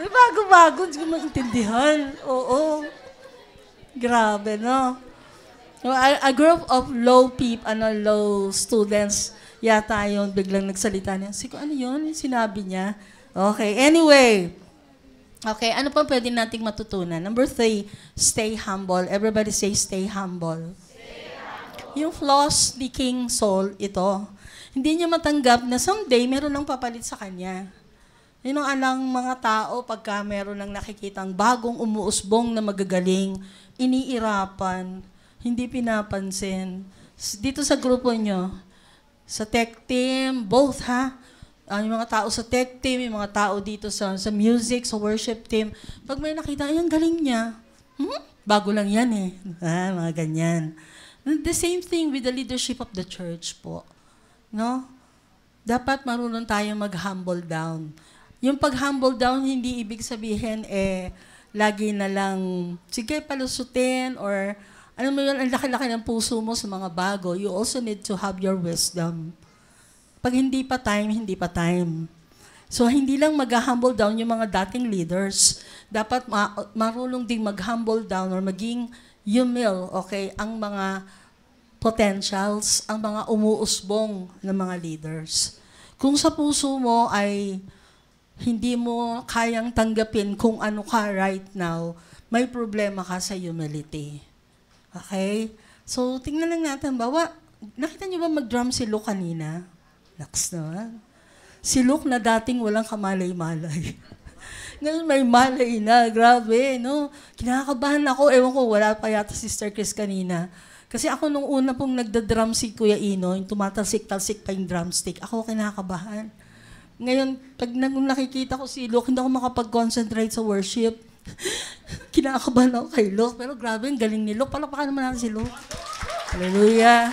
May bago-bago, hindi ko maintindihan. Oo. Grabe, no? A, a group of low peep, ano, low students, yata yun, biglang nagsalita niya. Siko, ano yun? sinabi niya. Okay, anyway. Okay, ano pa pwede nating matutunan? Number three, stay humble. Everybody say, stay humble. Stay humble. Yung flaws ni King Saul, ito hindi niya matanggap na someday meron ng papalit sa kanya. Yun ang alang mga tao pagka meron ng nakikitang bagong umuusbong na magagaling, iniirapan, hindi pinapansin. Dito sa grupo nyo, sa tech team, both ha, uh, mga tao sa tech team, yung mga tao dito sa, sa music, sa worship team, pag may nakita, ay, galing niya. Hmm? Bago lang yan eh. Ah, mga ganyan. The same thing with the leadership of the church po. No? Dapat marunong tayong mag-humble down. Yung pag-humble down, hindi ibig sabihin, eh, lagi na lang, sige, palusutin, or, ano mo yun, ang laki-laki ng puso mo sa mga bago. You also need to have your wisdom. Pag hindi pa time, hindi pa time. So, hindi lang mag-humble down yung mga dating leaders. Dapat ma- marunong ding mag-humble down or maging humble, okay, ang mga potentials ang mga umuusbong ng mga leaders. Kung sa puso mo ay hindi mo kayang tanggapin kung ano ka right now, may problema ka sa humility. Okay? So, tingnan lang natin. Bawa, nakita niyo ba mag-drum si Luke kanina? Naks naman. Si Luke na dating walang kamalay-malay. Ngayon may malay na. Grabe, no? Kinakabahan ako. Ewan ko, wala pa yata Sister Chris kanina. Kasi ako nung una pong nagda-drum si Kuya Ino, yung tumatasik talsik pa yung drumstick, ako kinakabahan. Ngayon, pag nung nakikita ko si Luke, hindi ako makapag-concentrate sa worship. kinakabahan ako kay Luke, pero grabe, ang galing ni Luke. Palakpakan naman natin si Luke. Hallelujah.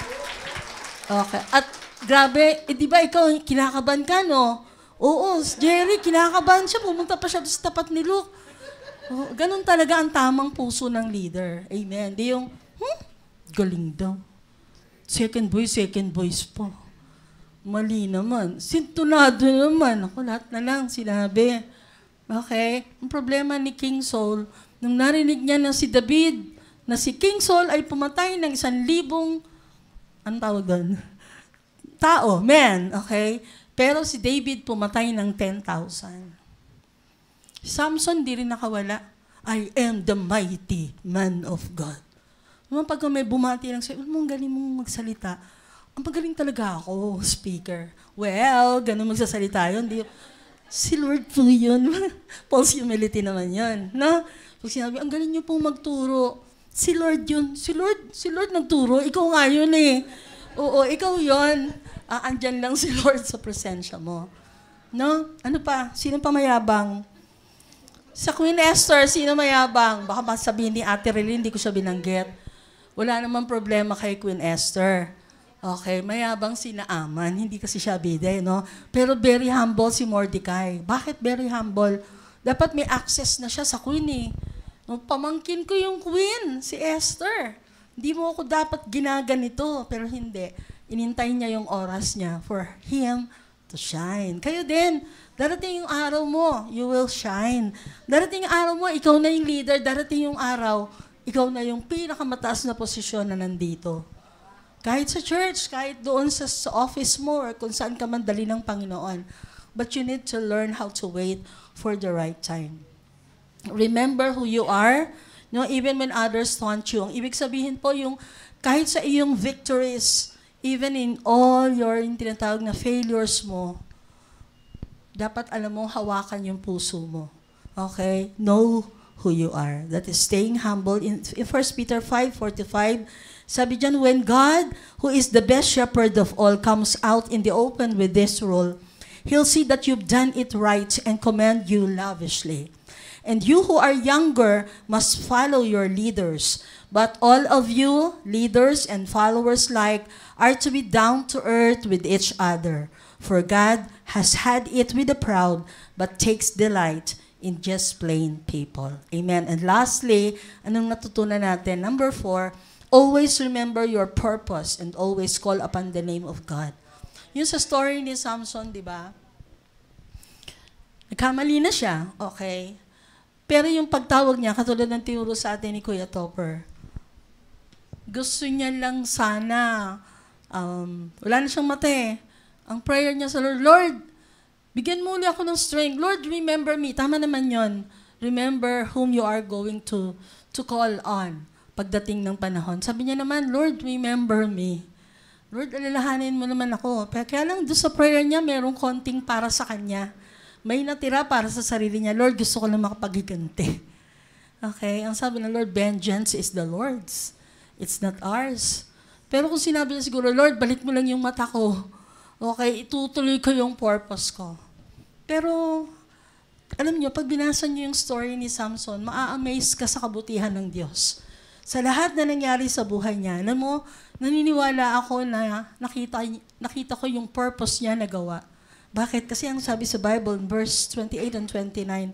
Okay. At grabe, eh, di ba ikaw, kinakabahan ka, no? Oo, Jerry, kinakabahan siya. Pumunta pa siya sa tapat ni Luke. Oh, ganun talaga ang tamang puso ng leader. Amen. Di yung, galing daw. Second boy, second boys po. Mali naman. Sintunado naman. Ako lahat na lang sinabi. Okay? Ang problema ni King Saul, nung narinig niya na si David, na si King Saul ay pumatay ng isang libong, ang tawag doon? Tao, men, okay? Pero si David pumatay ng 10,000. Samson di rin nakawala. I am the mighty man of God. Naman pag may bumati lang sa'yo, ano mong galing mong magsalita? Ang pagaling talaga ako, speaker. Well, ganun magsasalita yun. Di, si Lord po yun. False humility naman yun. No? Pag sinabi, ang galing niyo pong magturo. Si Lord yun. Si Lord, si Lord nagturo. Ikaw nga yun eh. Oo, ikaw yun. Ah, andyan lang si Lord sa presensya mo. No? Ano pa? Sino pa mayabang? Sa Queen Esther, sino mayabang? Baka masabihin ni Ate Relin, hindi ko siya binanggit. Wala namang problema kay Queen Esther. Okay, mayabang si Naaman, hindi kasi siya bide, eh, no? Pero very humble si Mordecai. Bakit very humble? Dapat may access na siya sa queen eh. Pamangkin ko yung queen, si Esther. Hindi mo ako dapat ginaganito, pero hindi. Inintay niya yung oras niya for him to shine. Kayo din, darating yung araw mo, you will shine. Darating yung araw mo, ikaw na yung leader, darating yung araw, ikaw na yung pinakamataas na posisyon na nandito. Kahit sa church, kahit doon sa, sa office mo or kung saan ka man dali ng Panginoon. But you need to learn how to wait for the right time. Remember who you are, no? even when others taunt you. Ang ibig sabihin po yung kahit sa iyong victories, even in all your yung tinatawag na failures mo, dapat alam mo hawakan yung puso mo. Okay? Know who you are. That is staying humble. In 1 Peter 5.45, sabi dyan, when God, who is the best shepherd of all, comes out in the open with this rule, He'll see that you've done it right and commend you lavishly. And you who are younger must follow your leaders. But all of you, leaders and followers like, are to be down to earth with each other. For God has had it with the proud, but takes delight in just plain people. Amen. And lastly, anong natutunan natin? Number four, always remember your purpose and always call upon the name of God. Yung sa story ni Samson, di ba? Nakamali na siya, okay? Pero yung pagtawag niya, katulad ng tinuro sa atin ni Kuya Topper, gusto niya lang sana, um, wala na siyang mate. Ang prayer niya sa Lord, Lord, Bigyan muli ako ng strength. Lord, remember me. Tama naman yon. Remember whom you are going to, to call on pagdating ng panahon. Sabi niya naman, Lord, remember me. Lord, alalahanin mo naman ako. Kaya lang doon sa prayer niya, merong konting para sa kanya. May natira para sa sarili niya. Lord, gusto ko lang makapaghiganti. Okay? Ang sabi ng Lord, vengeance is the Lord's. It's not ours. Pero kung sinabi niya siguro, Lord, balik mo lang yung mata ko okay, itutuloy ko yung purpose ko. Pero, alam niyo, pag binasa niyo yung story ni Samson, maa-amaze ka sa kabutihan ng Diyos. Sa lahat na nangyari sa buhay niya, alam mo, naniniwala ako na nakita, nakita ko yung purpose niya na gawa. Bakit? Kasi ang sabi sa Bible, verse 28 and 29,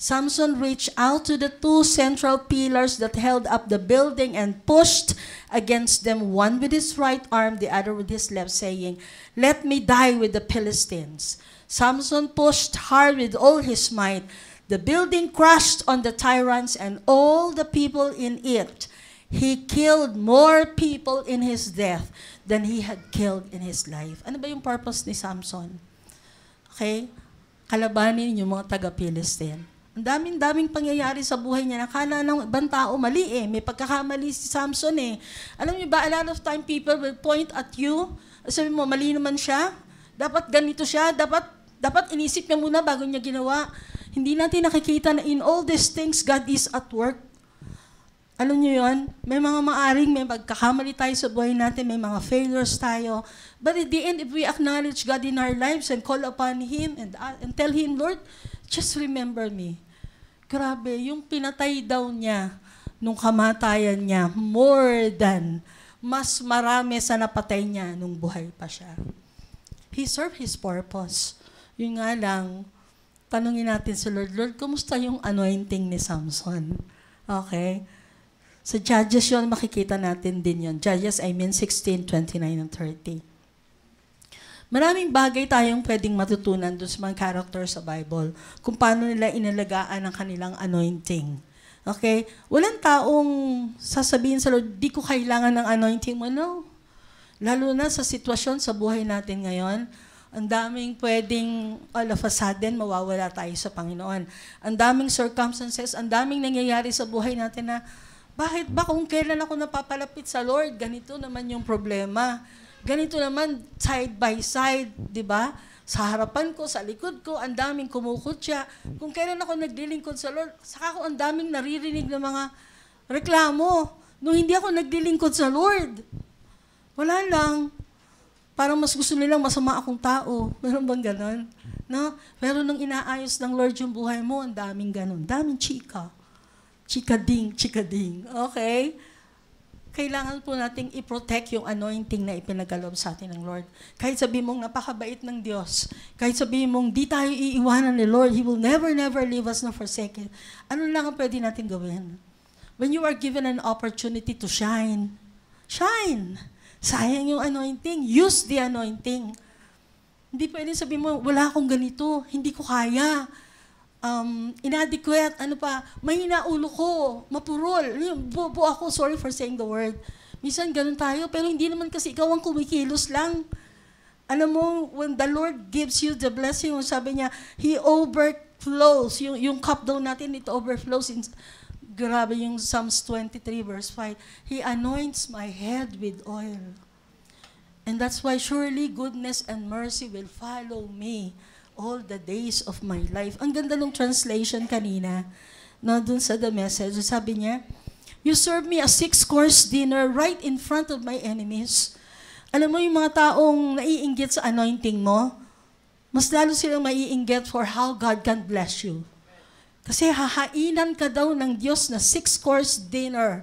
Samson reached out to the two central pillars that held up the building and pushed against them, one with his right arm, the other with his left, saying, Let me die with the Philistines. Samson pushed hard with all his might. The building crashed on the tyrants and all the people in it. He killed more people in his death than he had killed in his life. Ano ba yung purpose ni Samson? Okay? Kalabanin yung mga taga-Philistine. Ang daming-daming pangyayari sa buhay niya. Nakala ng ibang tao mali eh. May pagkakamali si Samson eh. Alam niyo ba, a lot of time people will point at you. Sabi mo, mali naman siya. Dapat ganito siya. Dapat, dapat inisip niya muna bago niya ginawa. Hindi natin nakikita na in all these things, God is at work. Alam niyo yon May mga maaring, may pagkakamali tayo sa buhay natin, may mga failures tayo. But at the end, if we acknowledge God in our lives and call upon Him and, uh, and tell Him, Lord, just remember me. Grabe, yung pinatay daw niya nung kamatayan niya, more than, mas marami sa napatay niya nung buhay pa siya. He served his purpose. Yun nga lang, tanungin natin sa Lord, Lord, kumusta yung anointing ni Samson? Okay? Sa Judges yon makikita natin din yon. Judges, I mean 16, 29, and 30. Maraming bagay tayong pwedeng matutunan doon sa mga characters sa Bible. Kung paano nila inalagaan ang kanilang anointing. Okay? Walang taong sasabihin sa Lord, di ko kailangan ng anointing mo. No. Lalo na sa sitwasyon sa buhay natin ngayon, ang daming pwedeng all of a sudden mawawala tayo sa Panginoon. Ang daming circumstances, ang daming nangyayari sa buhay natin na, bakit ba kung kailan ako napapalapit sa Lord, ganito naman yung problema. Ganito naman, side by side, di ba? Sa harapan ko, sa likod ko, ang daming kumukutya. Kung kailan ako naglilingkod sa Lord, saka ako ang daming naririnig ng mga reklamo. Nung hindi ako naglilingkod sa Lord, wala lang. Parang mas gusto nilang masama akong tao. Meron bang ganon? No? Pero nung inaayos ng Lord yung buhay mo, ang daming ganon. Daming chika. Chika ding, chika ding. Okay? kailangan po nating i-protect yung anointing na ipinagalob sa atin ng Lord. Kahit sabihin mong napakabait ng Diyos, kahit sabihin mong di tayo iiwanan ni Lord, He will never, never leave us nor forsake us. Ano lang ang pwede natin gawin? When you are given an opportunity to shine, shine. Sayang yung anointing. Use the anointing. Hindi pwede sabihin mo, wala akong ganito, hindi ko kaya um, inadequate, ano pa, mahina ulo ko, mapurol, bobo ako, sorry for saying the word. Minsan ganun tayo, pero hindi naman kasi ikaw ang kumikilos lang. Alam mo, when the Lord gives you the blessing, sabi niya, He overflows. Yung, yung cup daw natin, it overflows. In, grabe yung Psalms 23 verse 5. He anoints my head with oil. And that's why surely goodness and mercy will follow me all the days of my life. Ang ganda ng translation kanina, no, dun sa the message. Sabi niya, You serve me a six-course dinner right in front of my enemies. Alam mo yung mga taong naiinggit sa anointing mo, mas lalo silang maiinggit for how God can bless you. Kasi hahainan ka daw ng Diyos na six-course dinner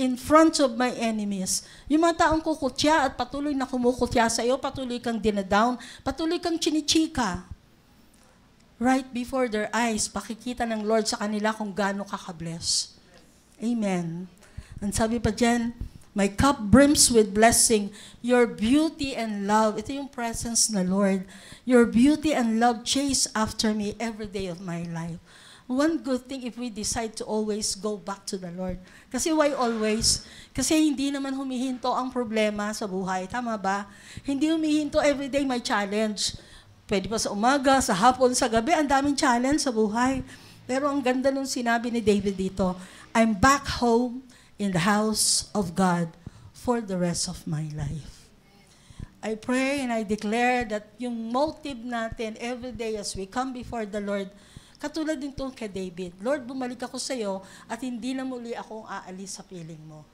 in front of my enemies. Yung mga taong kukutya at patuloy na kumukutya sa iyo, patuloy kang dinadown, patuloy kang chinichika right before their eyes, pakikita ng Lord sa kanila kung gaano kakabless. Amen. Ang sabi pa dyan, My cup brims with blessing, your beauty and love. Ito yung presence na Lord. Your beauty and love chase after me every day of my life. One good thing if we decide to always go back to the Lord. Kasi why always? Kasi hindi naman humihinto ang problema sa buhay. Tama ba? Hindi humihinto every day my challenge. Pwede pa sa umaga, sa hapon, sa gabi. Ang daming challenge sa buhay. Pero ang ganda nung sinabi ni David dito, I'm back home in the house of God for the rest of my life. I pray and I declare that yung motive natin every day as we come before the Lord, katulad din itong kay David, Lord, bumalik ako sa iyo at hindi na muli akong aalis sa piling mo.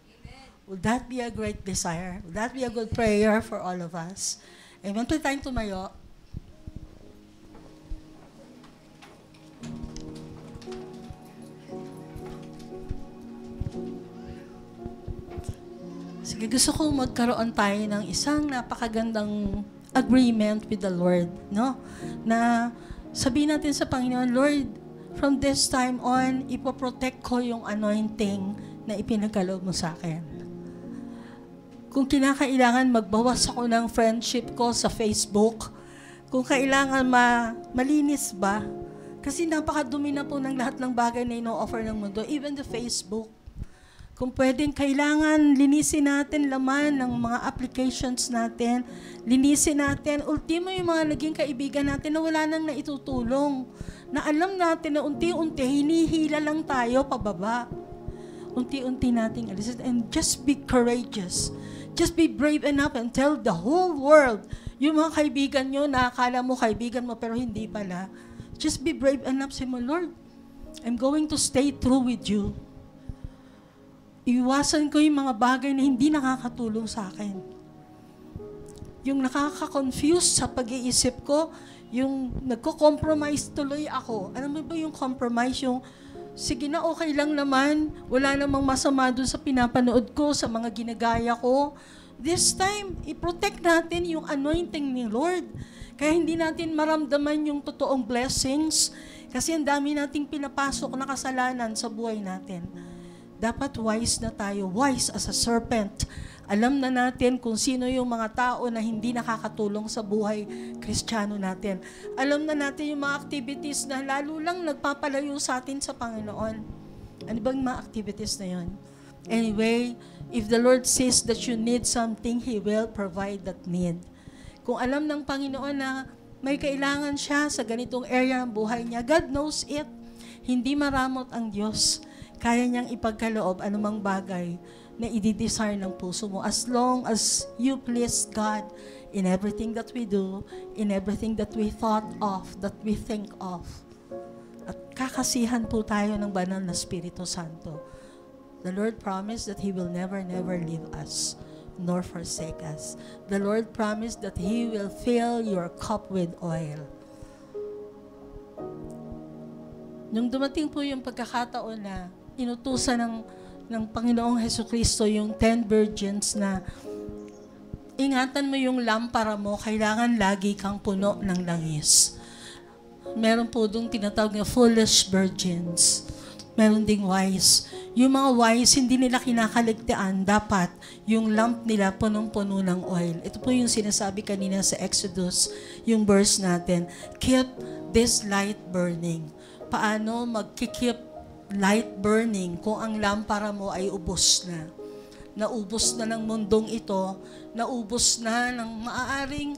Would that be a great desire? Would that be a good prayer for all of us? Amen. Pwede tayong tumayo. Sige, gusto ko magkaroon tayo ng isang napakagandang agreement with the Lord, no? Na sabihin natin sa Panginoon, Lord, from this time on, ipoprotect ko yung anointing na ipinagkaloob mo sa akin. Kung kinakailangan magbawas ako ng friendship ko sa Facebook, kung kailangan ma malinis ba kasi napakadumi na po ng lahat ng bagay na ino-offer ng mundo, even the Facebook. Kung pwedeng kailangan, linisin natin laman ng mga applications natin. Linisin natin. Ultimo yung mga naging kaibigan natin na wala nang naitutulong. Na alam natin na unti-unti, hinihila lang tayo pababa. Unti-unti nating alisin. And just be courageous. Just be brave enough and tell the whole world yung mga kaibigan nyo na akala mo kaibigan mo pero hindi pala Just be brave enough. Say my Lord, I'm going to stay true with you. Iwasan ko yung mga bagay na hindi nakakatulong sa akin. Yung nakaka-confuse sa pag-iisip ko, yung nagko-compromise tuloy ako. Alam mo ba yung compromise, yung sige na okay lang naman, wala namang masama doon sa pinapanood ko, sa mga ginagaya ko. This time, i-protect natin yung anointing ni Lord kaya hindi natin maramdaman yung totoong blessings kasi ang dami nating pinapasok na kasalanan sa buhay natin. Dapat wise na tayo, wise as a serpent. Alam na natin kung sino yung mga tao na hindi nakakatulong sa buhay kristyano natin. Alam na natin yung mga activities na lalo lang nagpapalayo sa atin sa Panginoon. Ano bang mga activities na yon? Anyway, if the Lord says that you need something, He will provide that need. Kung alam ng Panginoon na may kailangan siya sa ganitong area ng buhay niya, God knows it. Hindi maramot ang Diyos. Kaya niyang ipagkaloob anumang bagay na ididesire ng puso mo as long as you please God in everything that we do, in everything that we thought of, that we think of. At kakasihan po tayo ng banal na Espiritu Santo. The Lord promised that He will never, never leave us nor forsake us. The Lord promised that He will fill your cup with oil. Nung dumating po yung pagkakataon na inutusan ng, ng Panginoong Heso Kristo yung ten virgins na ingatan mo yung lampara mo, kailangan lagi kang puno ng langis. Meron po doon tinatawag na foolish virgins meron ding wise. Yung mga wise, hindi nila kinakaligtaan. Dapat yung lamp nila punong-puno ng oil. Ito po yung sinasabi kanina sa Exodus, yung verse natin. Keep this light burning. Paano magkikip light burning kung ang lampara mo ay ubos na? Naubos na ng mundong ito, naubos na ng maaaring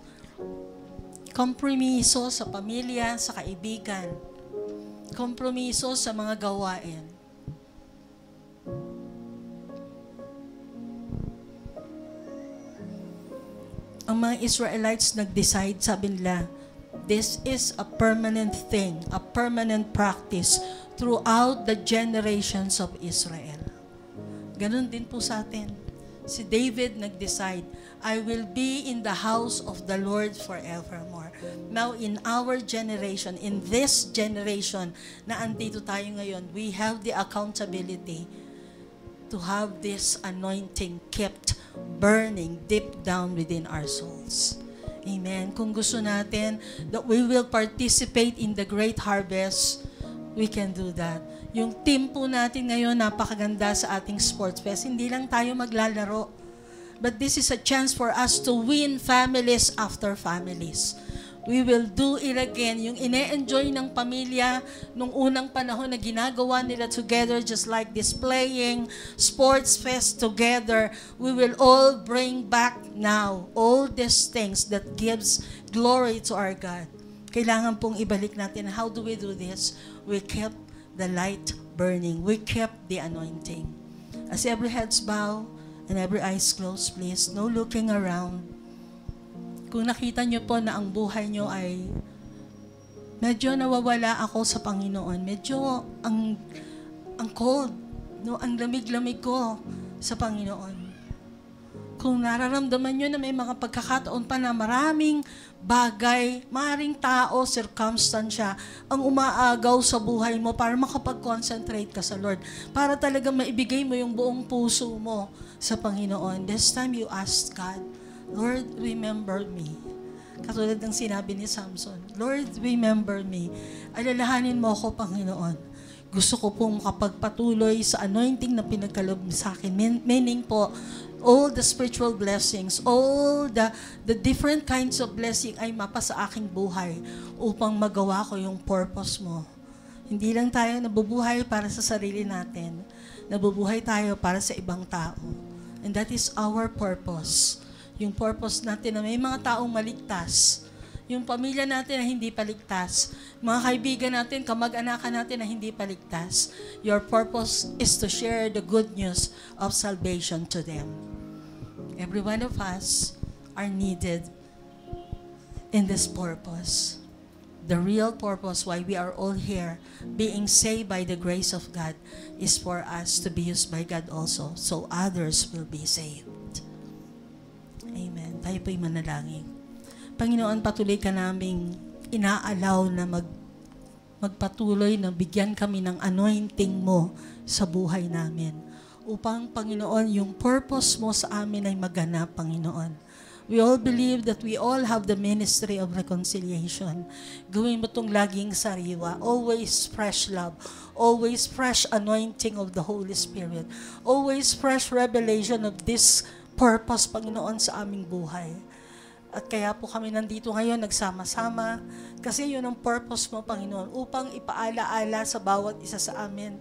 kompromiso sa pamilya, sa kaibigan Kompromiso sa mga gawain. Ang mga Israelites nag-decide, sabi nila, this is a permanent thing, a permanent practice throughout the generations of Israel. Ganon din po sa atin si David nag-decide, I will be in the house of the Lord forevermore. Now, in our generation, in this generation na andito tayo ngayon, we have the accountability to have this anointing kept burning deep down within our souls. Amen. Kung gusto natin that we will participate in the great harvest, we can do that. Yung team po natin ngayon, napakaganda sa ating sports fest. Hindi lang tayo maglalaro. But this is a chance for us to win families after families. We will do it again. Yung ine-enjoy ng pamilya nung unang panahon na ginagawa nila together, just like this playing sports fest together, we will all bring back now all these things that gives glory to our God. Kailangan pong ibalik natin, how do we do this? We kept the light burning. We kept the anointing. As every head's bow and every eyes closed, please, no looking around. Kung nakita nyo po na ang buhay nyo ay medyo nawawala ako sa Panginoon, medyo ang, ang cold, no, ang lamig-lamig ko sa Panginoon. Kung nararamdaman nyo na may mga pagkakataon pa na maraming bagay, maring tao, circumstansya, ang umaagaw sa buhay mo para makapag-concentrate ka sa Lord. Para talaga maibigay mo yung buong puso mo sa Panginoon. This time you ask God, Lord, remember me. Katulad ng sinabi ni Samson, Lord, remember me. Alalahanin mo ako, Panginoon. Gusto ko pong makapagpatuloy sa anointing na pinagkalob sa akin. Meaning po, all the spiritual blessings, all the, the different kinds of blessing ay mapa sa aking buhay upang magawa ko yung purpose mo. Hindi lang tayo nabubuhay para sa sarili natin. Nabubuhay tayo para sa ibang tao. And that is our purpose. Yung purpose natin na may mga taong maligtas, yung pamilya natin na hindi paligtas, mga kaibigan natin, kamag-anakan natin na hindi paligtas. Your purpose is to share the good news of salvation to them. Every one of us are needed in this purpose. The real purpose why we are all here, being saved by the grace of God, is for us to be used by God also, so others will be saved. Amen. Tayo po'y manalangin. Panginoon, patuloy ka naming inaalaw na mag, magpatuloy na bigyan kami ng anointing mo sa buhay namin. Upang, Panginoon, yung purpose mo sa amin ay maganap, Panginoon. We all believe that we all have the ministry of reconciliation. Gawin mo itong laging sariwa. Always fresh love. Always fresh anointing of the Holy Spirit. Always fresh revelation of this purpose, Panginoon, sa aming buhay. At kaya po kami nandito ngayon nagsama-sama kasi yun ang purpose mo, Panginoon, upang ipaalaala sa bawat isa sa amin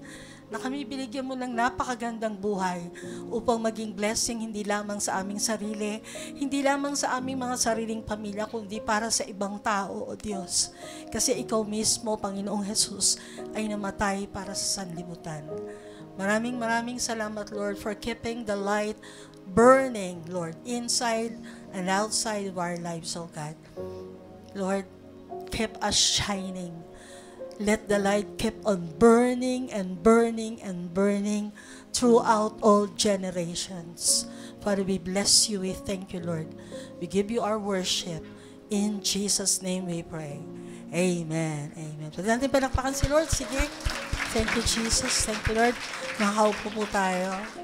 na kami binigyan mo ng napakagandang buhay upang maging blessing hindi lamang sa aming sarili, hindi lamang sa aming mga sariling pamilya, kundi para sa ibang tao, O Diyos. Kasi Ikaw mismo, Panginoong Jesus, ay namatay para sa sanlibutan. Maraming maraming salamat, Lord, for keeping the light burning, Lord, inside and outside of our lives, O oh God. Lord, keep us shining. Let the light keep on burning and burning and burning throughout all generations. Father, we bless you. We thank you, Lord. We give you our worship. In Jesus' name we pray. Amen. Amen. So, natin palakpakan si Lord. Sige. Thank you, Jesus. Thank you, Lord. Nakaupo po tayo.